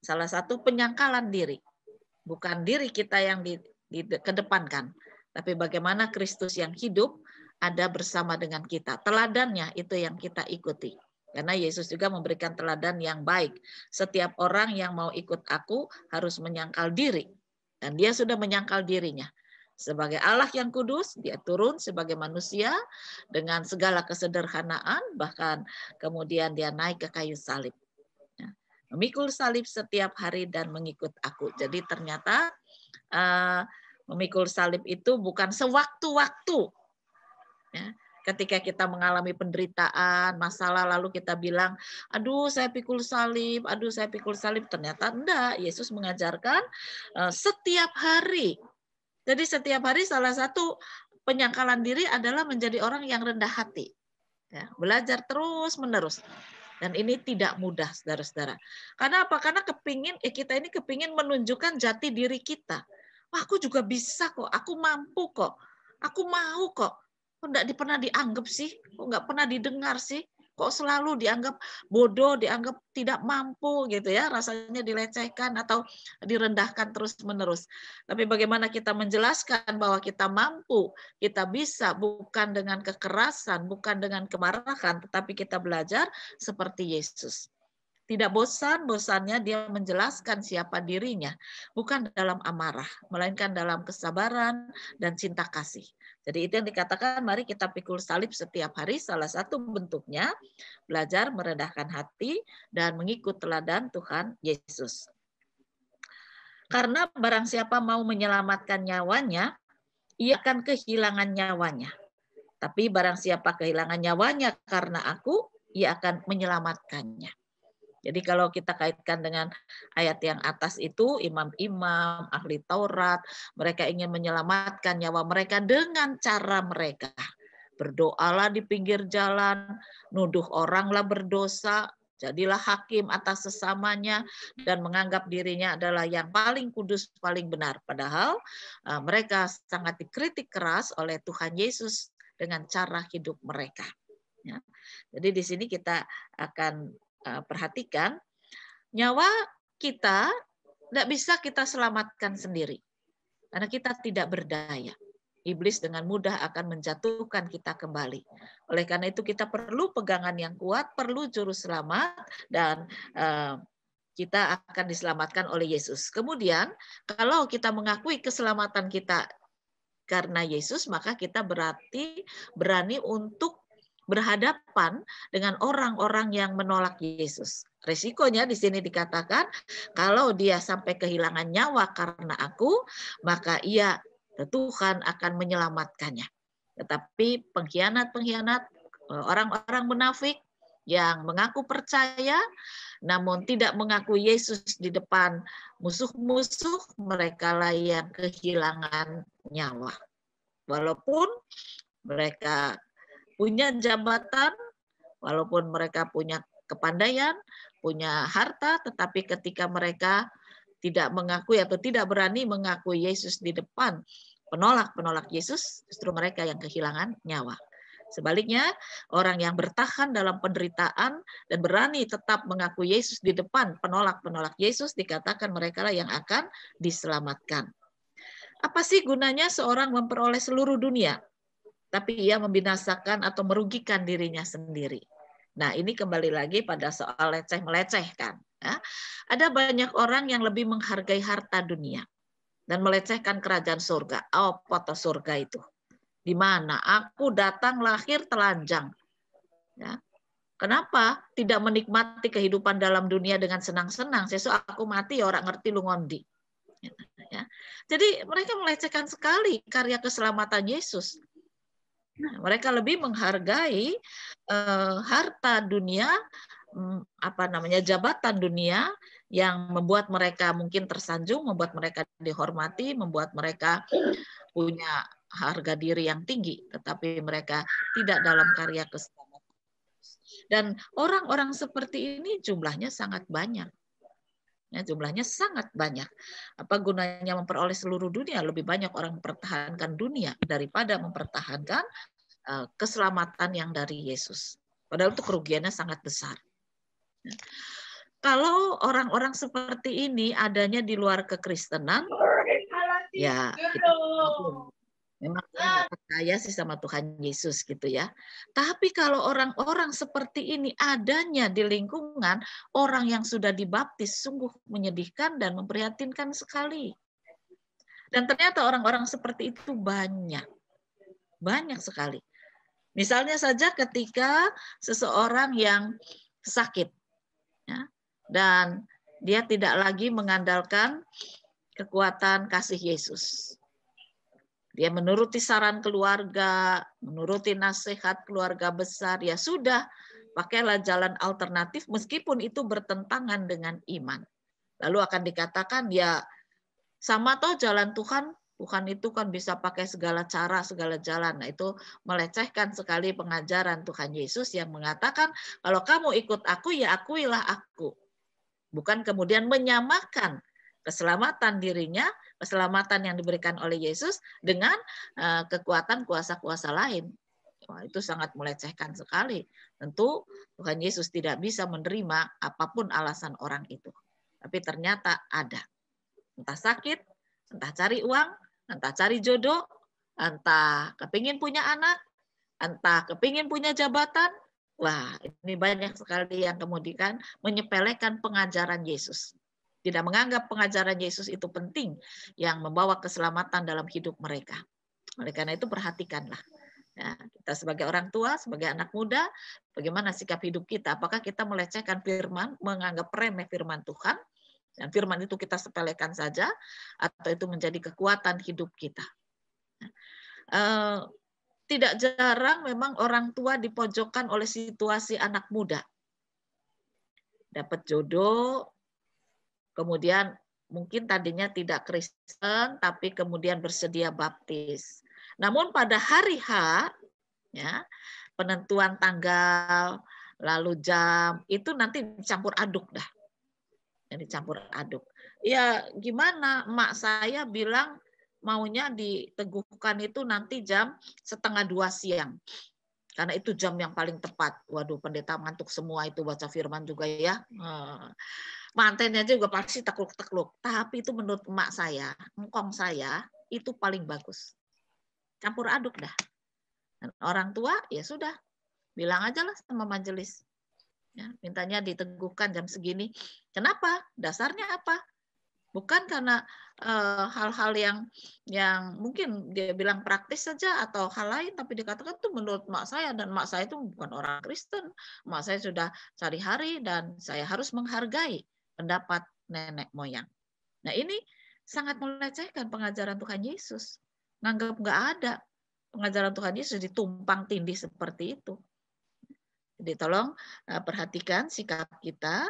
salah satu penyangkalan diri bukan diri kita yang di, di, kedepankan tapi bagaimana Kristus yang hidup ada bersama dengan kita teladannya itu yang kita ikuti karena Yesus juga memberikan teladan yang baik. Setiap orang yang mau ikut aku harus menyangkal diri. Dan dia sudah menyangkal dirinya. Sebagai Allah yang kudus, dia turun sebagai manusia dengan segala kesederhanaan, bahkan kemudian dia naik ke kayu salib. Ya, memikul salib setiap hari dan mengikut aku. Jadi ternyata eh, memikul salib itu bukan sewaktu-waktu. Ya, ketika kita mengalami penderitaan, masalah lalu kita bilang, aduh saya pikul salib, aduh saya pikul salib, ternyata enggak. Yesus mengajarkan eh, setiap hari. Jadi setiap hari salah satu penyangkalan diri adalah menjadi orang yang rendah hati. Ya, belajar terus menerus. Dan ini tidak mudah, saudara-saudara. Karena apa? Karena kepingin eh, kita ini kepingin menunjukkan jati diri kita. Wah, aku juga bisa kok. Aku mampu kok. Aku mau kok Kok nggak pernah dianggap sih? Kok nggak pernah didengar sih? Kok selalu dianggap bodoh, dianggap tidak mampu gitu ya, rasanya dilecehkan atau direndahkan terus-menerus. Tapi bagaimana kita menjelaskan bahwa kita mampu, kita bisa bukan dengan kekerasan, bukan dengan kemarahan, tetapi kita belajar seperti Yesus tidak bosan-bosannya dia menjelaskan siapa dirinya, bukan dalam amarah, melainkan dalam kesabaran dan cinta kasih. Jadi itu yang dikatakan mari kita pikul salib setiap hari salah satu bentuknya belajar merendahkan hati dan mengikut teladan Tuhan Yesus. Karena barang siapa mau menyelamatkan nyawanya, ia akan kehilangan nyawanya. Tapi barang siapa kehilangan nyawanya karena aku, ia akan menyelamatkannya. Jadi kalau kita kaitkan dengan ayat yang atas itu imam-imam, ahli Taurat, mereka ingin menyelamatkan nyawa mereka dengan cara mereka. Berdoalah di pinggir jalan, nuduh oranglah berdosa, Jadilah hakim atas sesamanya dan menganggap dirinya adalah yang paling kudus, paling benar. Padahal eh, mereka sangat dikritik keras oleh Tuhan Yesus dengan cara hidup mereka. Ya. Jadi di sini kita akan Eh, perhatikan, nyawa kita tidak bisa kita selamatkan sendiri. Karena kita tidak berdaya. Iblis dengan mudah akan menjatuhkan kita kembali. Oleh karena itu kita perlu pegangan yang kuat, perlu juru selamat, dan eh, kita akan diselamatkan oleh Yesus. Kemudian kalau kita mengakui keselamatan kita karena Yesus, maka kita berarti berani untuk berhadapan dengan orang-orang yang menolak Yesus. Resikonya di sini dikatakan kalau dia sampai kehilangan nyawa karena aku, maka ia eh, Tuhan akan menyelamatkannya. Tetapi pengkhianat-pengkhianat, eh, orang-orang munafik yang mengaku percaya namun tidak mengaku Yesus di depan musuh-musuh, mereka yang kehilangan nyawa. Walaupun mereka punya jabatan, walaupun mereka punya kepandaian, punya harta, tetapi ketika mereka tidak mengakui atau tidak berani mengakui Yesus di depan penolak-penolak Yesus, justru mereka yang kehilangan nyawa. Sebaliknya, orang yang bertahan dalam penderitaan dan berani tetap mengakui Yesus di depan penolak-penolak Yesus, dikatakan mereka lah yang akan diselamatkan. Apa sih gunanya seorang memperoleh seluruh dunia tapi ia membinasakan atau merugikan dirinya sendiri. Nah, ini kembali lagi pada soal leceh melecehkan. Ya. Ada banyak orang yang lebih menghargai harta dunia dan melecehkan kerajaan surga. Oh, foto surga itu. Di mana aku datang lahir telanjang. Ya. Kenapa tidak menikmati kehidupan dalam dunia dengan senang-senang? Sesu aku mati orang ngerti lu ngondi. Ya, ya. Jadi mereka melecehkan sekali karya keselamatan Yesus. Nah, mereka lebih menghargai uh, harta dunia, um, apa namanya jabatan dunia yang membuat mereka mungkin tersanjung, membuat mereka dihormati, membuat mereka punya harga diri yang tinggi, tetapi mereka tidak dalam karya keselamatan. Dan orang-orang seperti ini jumlahnya sangat banyak ya, jumlahnya sangat banyak. Apa gunanya memperoleh seluruh dunia? Lebih banyak orang mempertahankan dunia daripada mempertahankan uh, keselamatan yang dari Yesus. Padahal itu kerugiannya sangat besar. Ya. Kalau orang-orang seperti ini adanya di luar kekristenan, ya Memang ah. saya percaya sih sama Tuhan Yesus gitu ya. Tapi kalau orang-orang seperti ini adanya di lingkungan orang yang sudah dibaptis sungguh menyedihkan dan memprihatinkan sekali. Dan ternyata orang-orang seperti itu banyak. Banyak sekali. Misalnya saja ketika seseorang yang sakit ya, dan dia tidak lagi mengandalkan kekuatan kasih Yesus dia menuruti saran keluarga, menuruti nasihat keluarga besar, ya sudah, pakailah jalan alternatif meskipun itu bertentangan dengan iman. Lalu akan dikatakan, ya sama toh jalan Tuhan, Tuhan itu kan bisa pakai segala cara, segala jalan. Nah, itu melecehkan sekali pengajaran Tuhan Yesus yang mengatakan, kalau kamu ikut aku, ya akuilah aku. Bukan kemudian menyamakan keselamatan dirinya, keselamatan yang diberikan oleh Yesus dengan eh, kekuatan kuasa-kuasa lain. Wah, itu sangat melecehkan sekali. Tentu Tuhan Yesus tidak bisa menerima apapun alasan orang itu. Tapi ternyata ada. Entah sakit, entah cari uang, entah cari jodoh, entah kepingin punya anak, entah kepingin punya jabatan. Wah, ini banyak sekali yang kemudian menyepelekan pengajaran Yesus tidak menganggap pengajaran Yesus itu penting yang membawa keselamatan dalam hidup mereka. Oleh karena itu perhatikanlah. Ya, kita sebagai orang tua, sebagai anak muda, bagaimana sikap hidup kita? Apakah kita melecehkan firman, menganggap remeh firman Tuhan? Dan firman itu kita sepelekan saja atau itu menjadi kekuatan hidup kita. Ya, eh, tidak jarang memang orang tua dipojokkan oleh situasi anak muda. Dapat jodoh, kemudian mungkin tadinya tidak Kristen tapi kemudian bersedia baptis. Namun pada hari H ya, penentuan tanggal lalu jam itu nanti dicampur aduk dah. Jadi ya, campur aduk. Ya gimana mak saya bilang maunya diteguhkan itu nanti jam setengah dua siang karena itu jam yang paling tepat. Waduh, pendeta ngantuk semua itu baca firman juga ya. Eh, Mantennya juga pasti tekluk-tekluk. Tapi itu menurut emak saya, engkong saya, itu paling bagus. Campur aduk dah. Dan orang tua, ya sudah. Bilang aja lah sama majelis. Ya, mintanya diteguhkan jam segini. Kenapa? Dasarnya apa? bukan karena eh, hal-hal uh, yang yang mungkin dia bilang praktis saja atau hal lain tapi dikatakan itu menurut mak saya dan mak saya itu bukan orang Kristen mak saya sudah sehari-hari dan saya harus menghargai pendapat nenek moyang nah ini sangat melecehkan pengajaran Tuhan Yesus nganggap nggak ada pengajaran Tuhan Yesus ditumpang tindih seperti itu jadi tolong eh, perhatikan sikap kita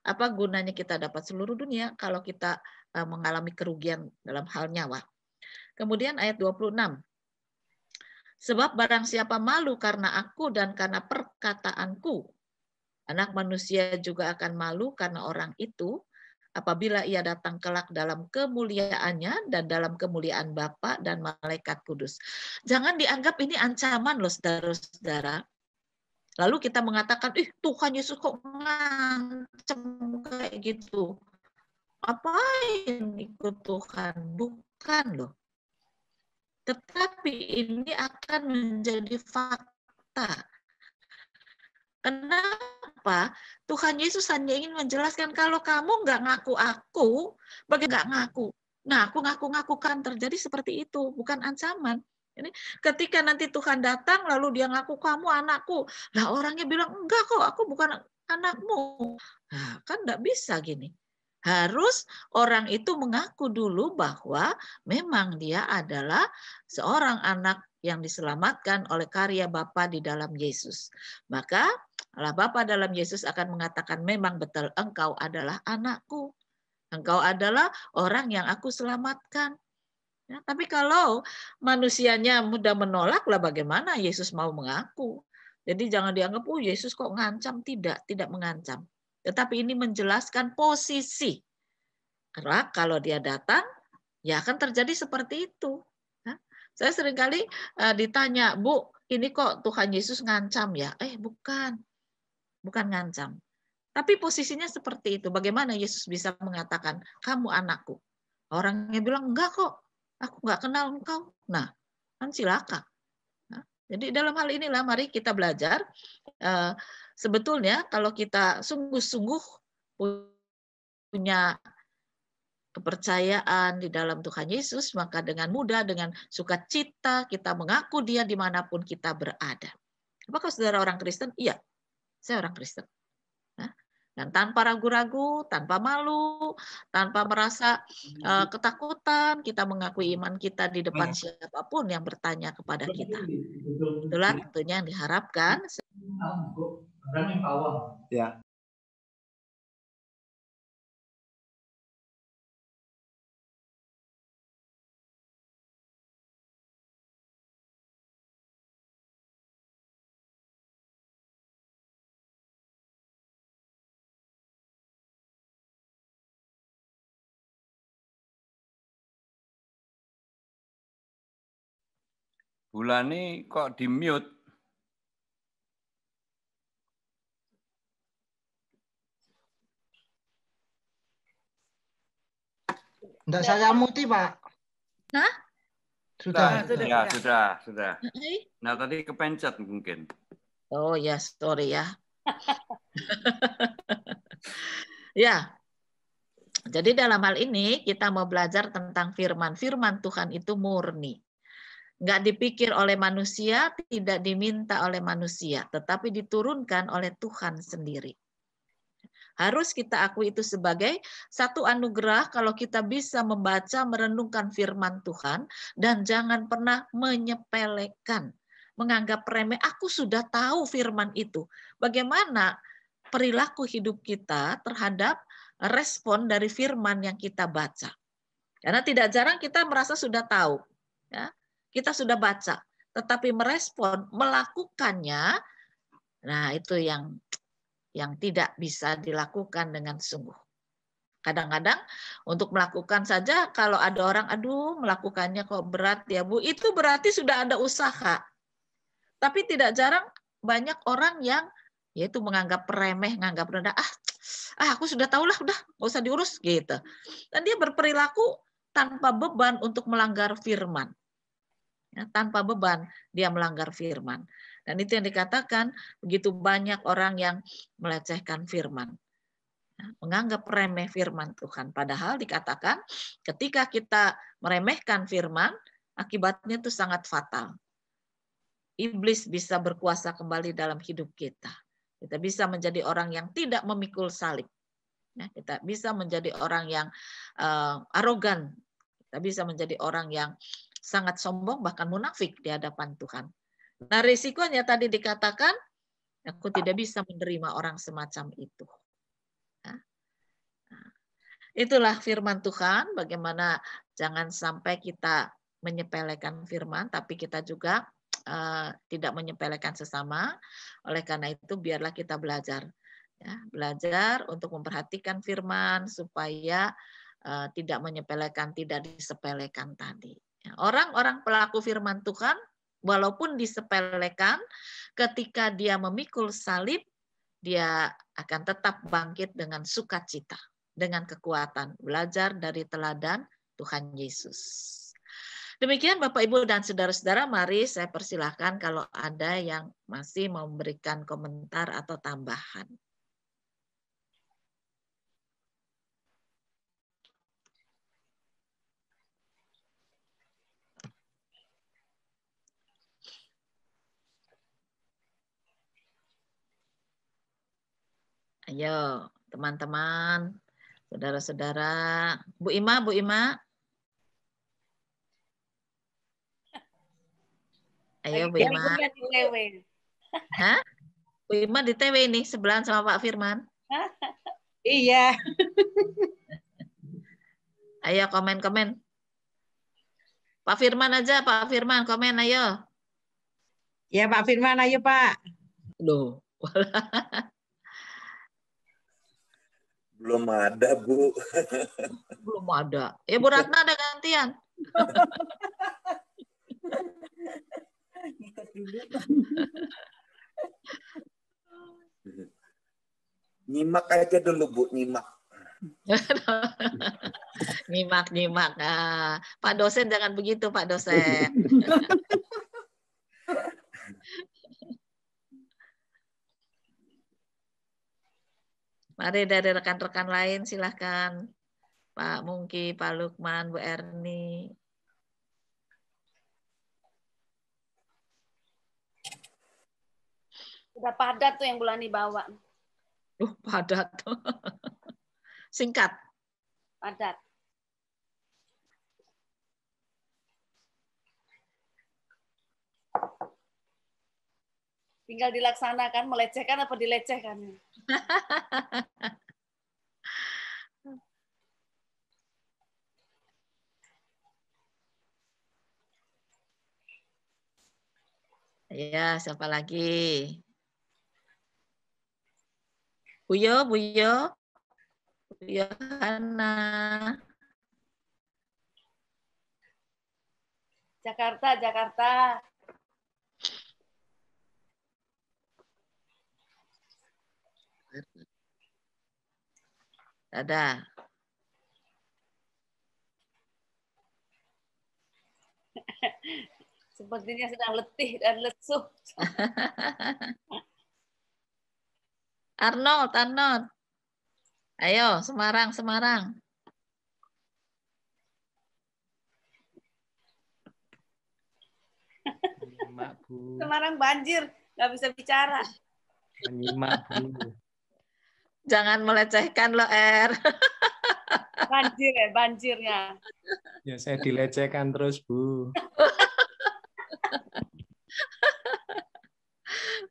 apa gunanya kita dapat seluruh dunia kalau kita eh, mengalami kerugian dalam hal nyawa. Kemudian ayat 26. Sebab barang siapa malu karena aku dan karena perkataanku, anak manusia juga akan malu karena orang itu apabila ia datang kelak dalam kemuliaannya dan dalam kemuliaan Bapa dan malaikat kudus. Jangan dianggap ini ancaman loh saudara-saudara. Lalu kita mengatakan, ih Tuhan Yesus kok ngancem kayak gitu. Apain ikut Tuhan? Bukan loh. Tetapi ini akan menjadi fakta. Kenapa? Tuhan Yesus hanya ingin menjelaskan kalau kamu nggak ngaku aku, bagaimana nggak ngaku. Nah, aku ngaku kan terjadi seperti itu, bukan ancaman. Ini ketika nanti Tuhan datang lalu dia ngaku kamu anakku. Lah orangnya bilang enggak kok aku bukan anakmu. Nah, kan enggak bisa gini. Harus orang itu mengaku dulu bahwa memang dia adalah seorang anak yang diselamatkan oleh karya Bapa di dalam Yesus. Maka Allah Bapa dalam Yesus akan mengatakan memang betul engkau adalah anakku. Engkau adalah orang yang aku selamatkan. Ya, tapi kalau manusianya mudah menolak lah bagaimana Yesus mau mengaku. Jadi jangan dianggap oh Yesus kok ngancam tidak, tidak mengancam. Tetapi ini menjelaskan posisi. Karena kalau dia datang ya akan terjadi seperti itu. Saya seringkali eh, ditanya, "Bu, ini kok Tuhan Yesus ngancam ya?" Eh, bukan. Bukan ngancam. Tapi posisinya seperti itu. Bagaimana Yesus bisa mengatakan, "Kamu anakku?" Orangnya bilang, "Enggak kok Aku nggak kenal engkau. Nah, kan silakan. Nah, jadi dalam hal inilah mari kita belajar. Eh, sebetulnya kalau kita sungguh-sungguh punya kepercayaan di dalam Tuhan Yesus, maka dengan mudah, dengan sukacita kita mengaku dia dimanapun kita berada. Apakah saudara orang Kristen? Iya, saya orang Kristen dan tanpa ragu-ragu, tanpa malu, tanpa merasa uh, ketakutan, kita mengakui iman kita di depan hmm. siapapun yang bertanya kepada kita. Itulah tentunya yang diharapkan. Ya. Bulani kok di mute? Enggak saya muti, Pak. Nah, Sudah. Ya, sudah, sudah. Nah, tadi kepencet mungkin. Oh, ya, sorry ya. ya. Jadi dalam hal ini kita mau belajar tentang firman. Firman Tuhan itu murni nggak dipikir oleh manusia, tidak diminta oleh manusia, tetapi diturunkan oleh Tuhan sendiri. Harus kita akui itu sebagai satu anugerah kalau kita bisa membaca, merenungkan firman Tuhan, dan jangan pernah menyepelekan, menganggap remeh, aku sudah tahu firman itu. Bagaimana perilaku hidup kita terhadap respon dari firman yang kita baca. Karena tidak jarang kita merasa sudah tahu. Ya, kita sudah baca, tetapi merespon, melakukannya, nah itu yang yang tidak bisa dilakukan dengan sungguh. Kadang-kadang untuk melakukan saja kalau ada orang aduh melakukannya kok berat ya Bu, itu berarti sudah ada usaha. Tapi tidak jarang banyak orang yang yaitu menganggap remeh, menganggap rendah, ah, ah aku sudah tahulah, udah nggak usah diurus gitu. Dan dia berperilaku tanpa beban untuk melanggar firman ya, tanpa beban dia melanggar firman. Dan itu yang dikatakan begitu banyak orang yang melecehkan firman. Ya, menganggap remeh firman Tuhan. Padahal dikatakan ketika kita meremehkan firman, akibatnya itu sangat fatal. Iblis bisa berkuasa kembali dalam hidup kita. Kita bisa menjadi orang yang tidak memikul salib. Ya, kita bisa menjadi orang yang uh, arogan. Kita bisa menjadi orang yang sangat sombong bahkan munafik di hadapan Tuhan. Nah, risikonya tadi dikatakan aku tidak bisa menerima orang semacam itu. Nah, itulah firman Tuhan, bagaimana jangan sampai kita menyepelekan firman, tapi kita juga uh, tidak menyepelekan sesama. Oleh karena itu, biarlah kita belajar. Ya, belajar untuk memperhatikan firman supaya uh, tidak menyepelekan, tidak disepelekan tadi. Orang-orang pelaku firman Tuhan, walaupun disepelekan, ketika dia memikul salib, dia akan tetap bangkit dengan sukacita, dengan kekuatan, belajar dari teladan Tuhan Yesus. Demikian Bapak Ibu dan saudara-saudara, mari saya persilahkan kalau ada yang masih memberikan komentar atau tambahan. Ayo, teman-teman, saudara-saudara. Bu Ima, Bu Ima. Ayo, Bu Ima. Hah? Bu Ima di TW nih, sebelah sama Pak Firman. Iya. Ayo komen-komen. Pak Firman aja, Pak Firman komen ayo. Ya Pak Firman ayo Pak. Loh. Belum ada, Bu. Belum ada. Ya, Bu Ratna ada gantian. Nyimak aja dulu, Bu. Nyimak. nyimak, nyimak. nah, Pak dosen jangan begitu, Pak dosen. Mari dari rekan-rekan lain silahkan. Pak Mungki, Pak Lukman, Bu Erni. Sudah padat tuh yang Bulani bawa. Uh, padat. Singkat. Padat. Tinggal dilaksanakan, melecehkan apa dilecehkan? ya, siapa lagi? Buyo, Buyo. Buyo Hana. Jakarta, Jakarta. Dadah. Sepertinya sedang letih dan lesu. Arnold, Arnold. Ayo, Semarang, Semarang. Semarang banjir, nggak bisa bicara. Menyimak, Bu jangan melecehkan lo R. Er. Banjir ya, banjirnya. Ya saya dilecehkan terus Bu.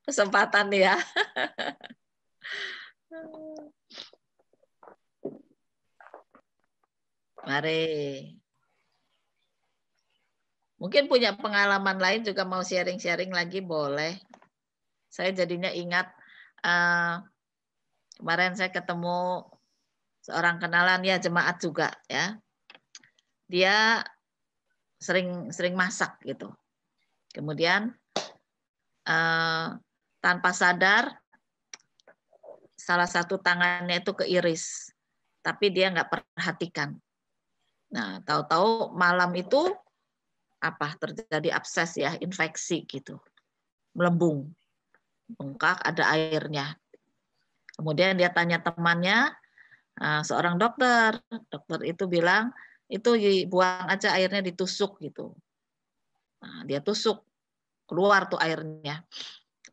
Kesempatan ya. Mari. Mungkin punya pengalaman lain juga mau sharing-sharing lagi boleh. Saya jadinya ingat uh, Kemarin saya ketemu seorang kenalan ya jemaat juga ya. Dia sering sering masak gitu. Kemudian eh, tanpa sadar salah satu tangannya itu keiris, tapi dia nggak perhatikan. Nah, tahu-tahu malam itu apa terjadi abses ya, infeksi gitu, melembung, bengkak, ada airnya. Kemudian dia tanya temannya, ah, seorang dokter, dokter itu bilang, itu buang aja airnya ditusuk gitu. Nah, dia tusuk, keluar tuh airnya,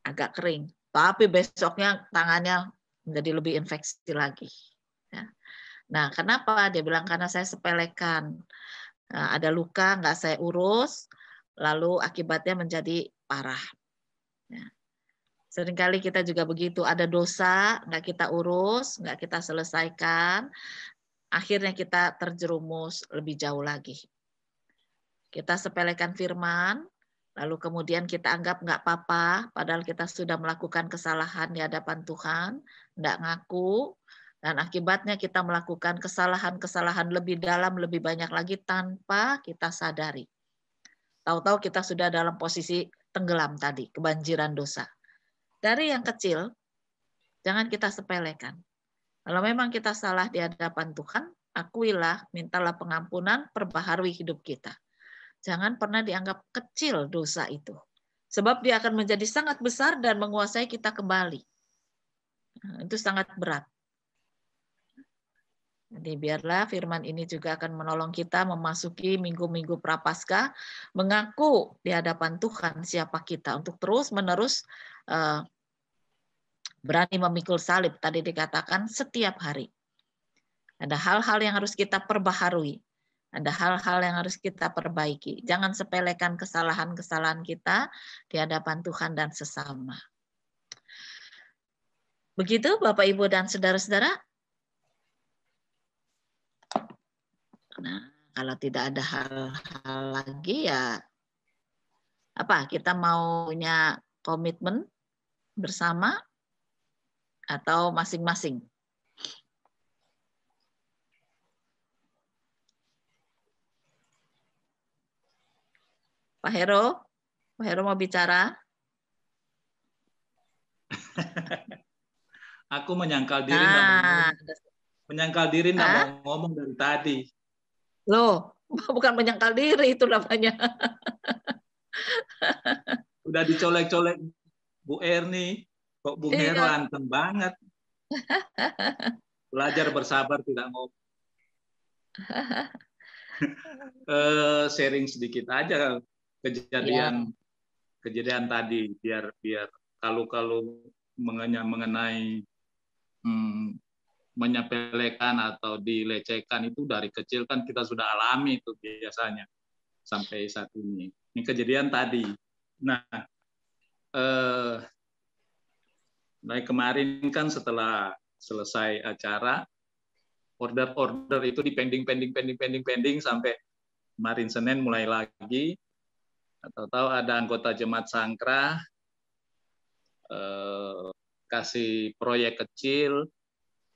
agak kering. Tapi besoknya tangannya menjadi lebih infeksi lagi. Ya. Nah, kenapa? Dia bilang karena saya sepelekan. Nah, ada luka nggak saya urus, lalu akibatnya menjadi parah. Nah, Seringkali kita juga begitu, ada dosa, nggak kita urus, nggak kita selesaikan, akhirnya kita terjerumus lebih jauh lagi. Kita sepelekan firman, lalu kemudian kita anggap nggak apa-apa, padahal kita sudah melakukan kesalahan di hadapan Tuhan, nggak ngaku, dan akibatnya kita melakukan kesalahan-kesalahan lebih dalam, lebih banyak lagi tanpa kita sadari. Tahu-tahu kita sudah dalam posisi tenggelam tadi, kebanjiran dosa. Dari yang kecil, jangan kita sepelekan. Kalau memang kita salah di hadapan Tuhan, akuilah, mintalah pengampunan, perbaharui hidup kita. Jangan pernah dianggap kecil dosa itu. Sebab dia akan menjadi sangat besar dan menguasai kita kembali. Nah, itu sangat berat. Jadi biarlah firman ini juga akan menolong kita memasuki minggu-minggu prapaskah, mengaku di hadapan Tuhan siapa kita untuk terus-menerus eh, berani memikul salib tadi dikatakan setiap hari. Ada hal-hal yang harus kita perbaharui, ada hal-hal yang harus kita perbaiki. Jangan sepelekan kesalahan-kesalahan kita di hadapan Tuhan dan sesama. Begitu Bapak Ibu dan saudara-saudara. Nah, kalau tidak ada hal-hal lagi ya apa kita maunya komitmen bersama atau masing-masing. Pak Hero, Pak Hero mau bicara? Aku menyangkal diri nah. nggak menyangkal diri nggak mau ngomong dari tadi. Loh, bukan menyangkal diri itu namanya. Udah dicolek-colek Bu Erni. Kok Bung iya. Hero anteng banget. Belajar bersabar tidak mau. Eh, sharing sedikit aja kejadian ya. kejadian tadi biar biar kalau kalau mengenai hmm, menyepelekan atau dilecehkan itu dari kecil kan kita sudah alami itu biasanya sampai saat ini. Ini kejadian tadi. Nah, eh, Nah, kemarin kan setelah selesai acara, order-order itu di pending, pending, pending, pending sampai kemarin Senin mulai lagi. Atau tahu ada anggota jemaat Sangkrah eh, kasih proyek kecil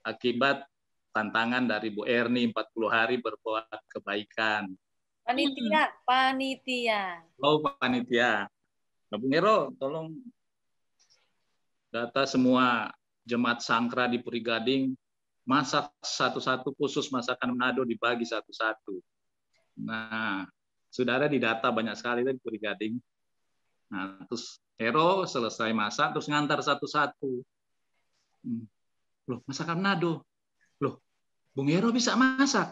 akibat tantangan dari Bu Erni 40 hari berbuat kebaikan. Panitia, hmm. panitia. Oh, panitia. Nah, Bu Nero, tolong data semua jemaat sangkra di Puri Gading masak satu-satu khusus masakan Manado dibagi satu-satu. Nah, saudara di data banyak sekali di Puri Gading. Nah, terus Hero selesai masak terus ngantar satu-satu. Hmm. Loh, masakan Manado. Loh, Bung Hero bisa masak.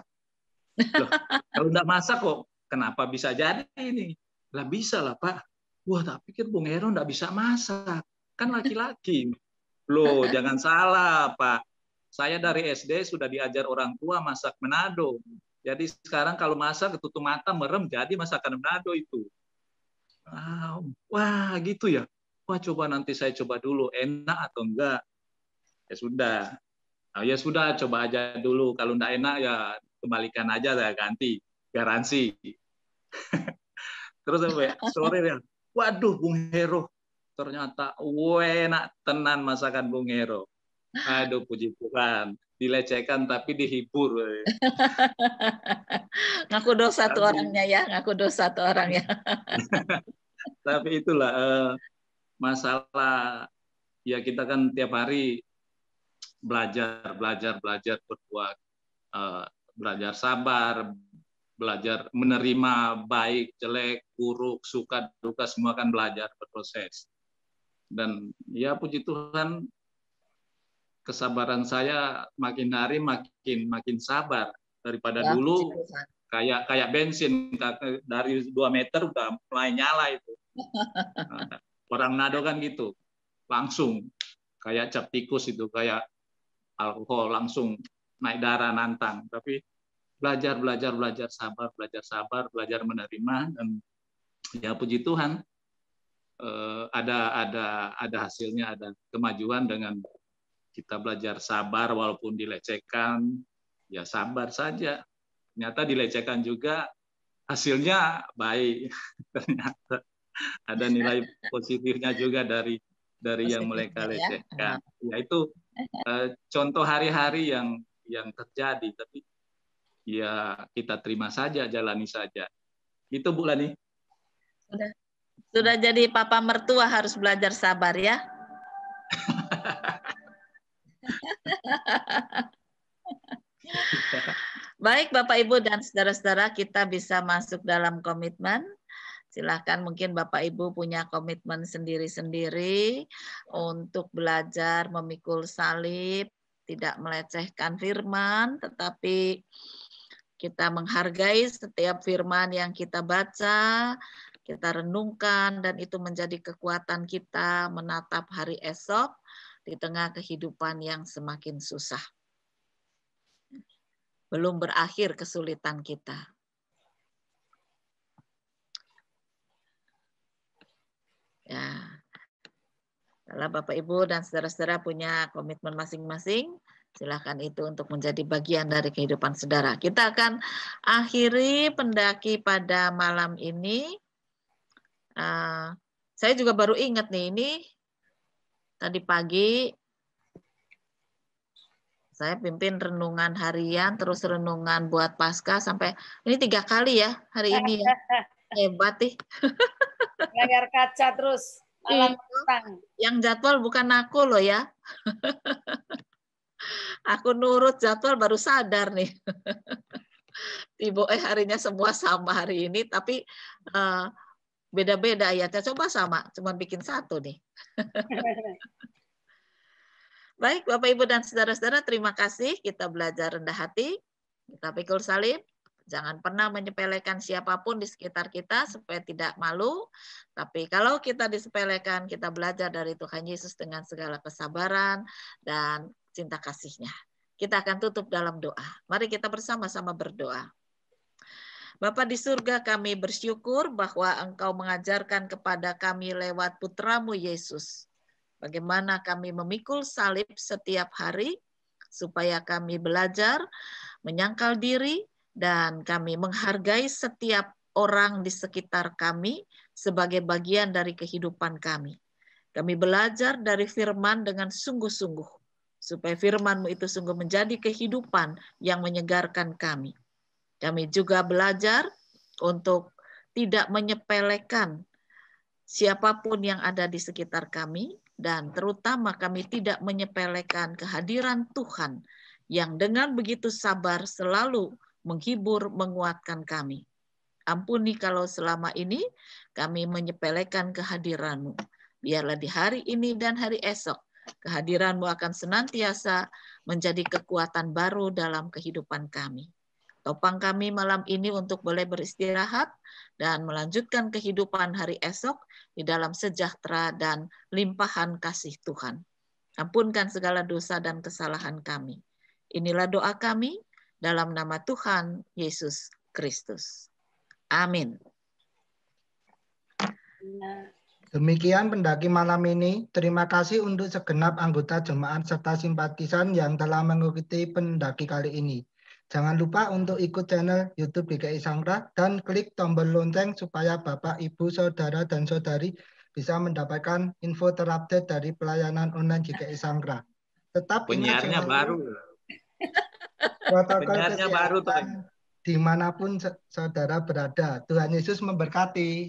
Loh, kalau enggak masak kok kenapa bisa jadi ini? Lah bisa lah Pak. Wah, tak pikir Bung Hero enggak bisa masak. Kan laki-laki. Loh, jangan salah, Pak. Saya dari SD sudah diajar orang tua masak Menado Jadi sekarang kalau masak ketutup mata merem jadi masakan Menado itu. Wow. Wah, gitu ya. Wah, coba nanti saya coba dulu enak atau enggak. Ya sudah. Nah, ya sudah coba aja dulu. Kalau enggak enak ya kembalikan aja saya ganti garansi. Terus apa ya? Sore ya. Waduh, Bung Hero, ternyata enak tenan masakan Bung Hero. Aduh puji Tuhan, dilecehkan tapi dihibur. ngaku dosa satu orangnya ya, ngaku dosa tuh orangnya. tapi itulah uh, masalah ya kita kan tiap hari belajar, belajar, belajar berbuat uh, belajar sabar, belajar menerima baik, jelek, buruk, suka, duka semua kan belajar berproses. Dan ya puji Tuhan kesabaran saya makin hari makin makin sabar daripada ya, dulu kayak kayak bensin dari dua meter udah mulai nyala itu. Nah, orang Nado kan gitu. Langsung kayak cap tikus itu kayak alkohol langsung naik darah nantang tapi belajar belajar belajar sabar belajar sabar belajar menerima dan ya puji Tuhan Eh, ada ada ada hasilnya, ada kemajuan dengan kita belajar sabar walaupun dilecehkan, ya sabar saja. Ternyata dilecehkan juga hasilnya baik. Ternyata ada nilai positifnya juga dari dari yang mereka ya. lecehkan. Ah. Ya, itu eh, contoh hari-hari yang yang terjadi, tapi ya kita terima saja, jalani saja. Itu Bu Lani. Sudah. Sudah jadi papa mertua harus belajar sabar ya. Baik Bapak Ibu dan saudara-saudara kita bisa masuk dalam komitmen. Silahkan mungkin Bapak Ibu punya komitmen sendiri-sendiri untuk belajar memikul salib, tidak melecehkan firman, tetapi kita menghargai setiap firman yang kita baca, kita renungkan dan itu menjadi kekuatan kita menatap hari esok di tengah kehidupan yang semakin susah. Belum berakhir kesulitan kita. Ya. Kalau Bapak Ibu dan saudara-saudara punya komitmen masing-masing, silakan itu untuk menjadi bagian dari kehidupan saudara. Kita akan akhiri pendaki pada malam ini Nah, saya juga baru ingat nih, ini tadi pagi saya pimpin renungan harian, terus renungan buat pasca sampai ini tiga kali ya hari ini ya. Hebat nih. Layar kaca terus. Iya. Yang jadwal bukan aku loh ya. aku nurut jadwal baru sadar nih. ibu eh harinya semua sama hari ini, tapi uh, beda-beda ayatnya. Coba sama, cuma bikin satu nih. Baik, Bapak Ibu dan saudara-saudara, terima kasih kita belajar rendah hati. Kita pikul salib. Jangan pernah menyepelekan siapapun di sekitar kita supaya tidak malu. Tapi kalau kita disepelekan, kita belajar dari Tuhan Yesus dengan segala kesabaran dan cinta kasihnya. Kita akan tutup dalam doa. Mari kita bersama-sama berdoa. Bapa di surga kami bersyukur bahwa engkau mengajarkan kepada kami lewat putramu Yesus. Bagaimana kami memikul salib setiap hari supaya kami belajar menyangkal diri dan kami menghargai setiap orang di sekitar kami sebagai bagian dari kehidupan kami. Kami belajar dari firman dengan sungguh-sungguh supaya Firmanmu itu sungguh menjadi kehidupan yang menyegarkan kami. Kami juga belajar untuk tidak menyepelekan siapapun yang ada di sekitar kami, dan terutama kami tidak menyepelekan kehadiran Tuhan yang dengan begitu sabar selalu menghibur, menguatkan kami. Ampuni kalau selama ini kami menyepelekan kehadiranmu. Biarlah di hari ini dan hari esok kehadiranmu akan senantiasa menjadi kekuatan baru dalam kehidupan kami. Topang kami malam ini untuk boleh beristirahat dan melanjutkan kehidupan hari esok di dalam sejahtera dan limpahan kasih Tuhan. Ampunkan segala dosa dan kesalahan kami. Inilah doa kami dalam nama Tuhan Yesus Kristus. Amin. Demikian pendaki malam ini. Terima kasih untuk segenap anggota jemaat serta simpatisan yang telah mengikuti pendaki kali ini. Jangan lupa untuk ikut channel YouTube DKI Sangra dan klik tombol lonceng supaya Bapak, Ibu, Saudara, dan Saudari bisa mendapatkan info terupdate dari pelayanan online DKI Sangra. Tetap penyiarnya baru. Protokol penyiarnya baru, Pak. Dimanapun saudara berada, Tuhan Yesus memberkati.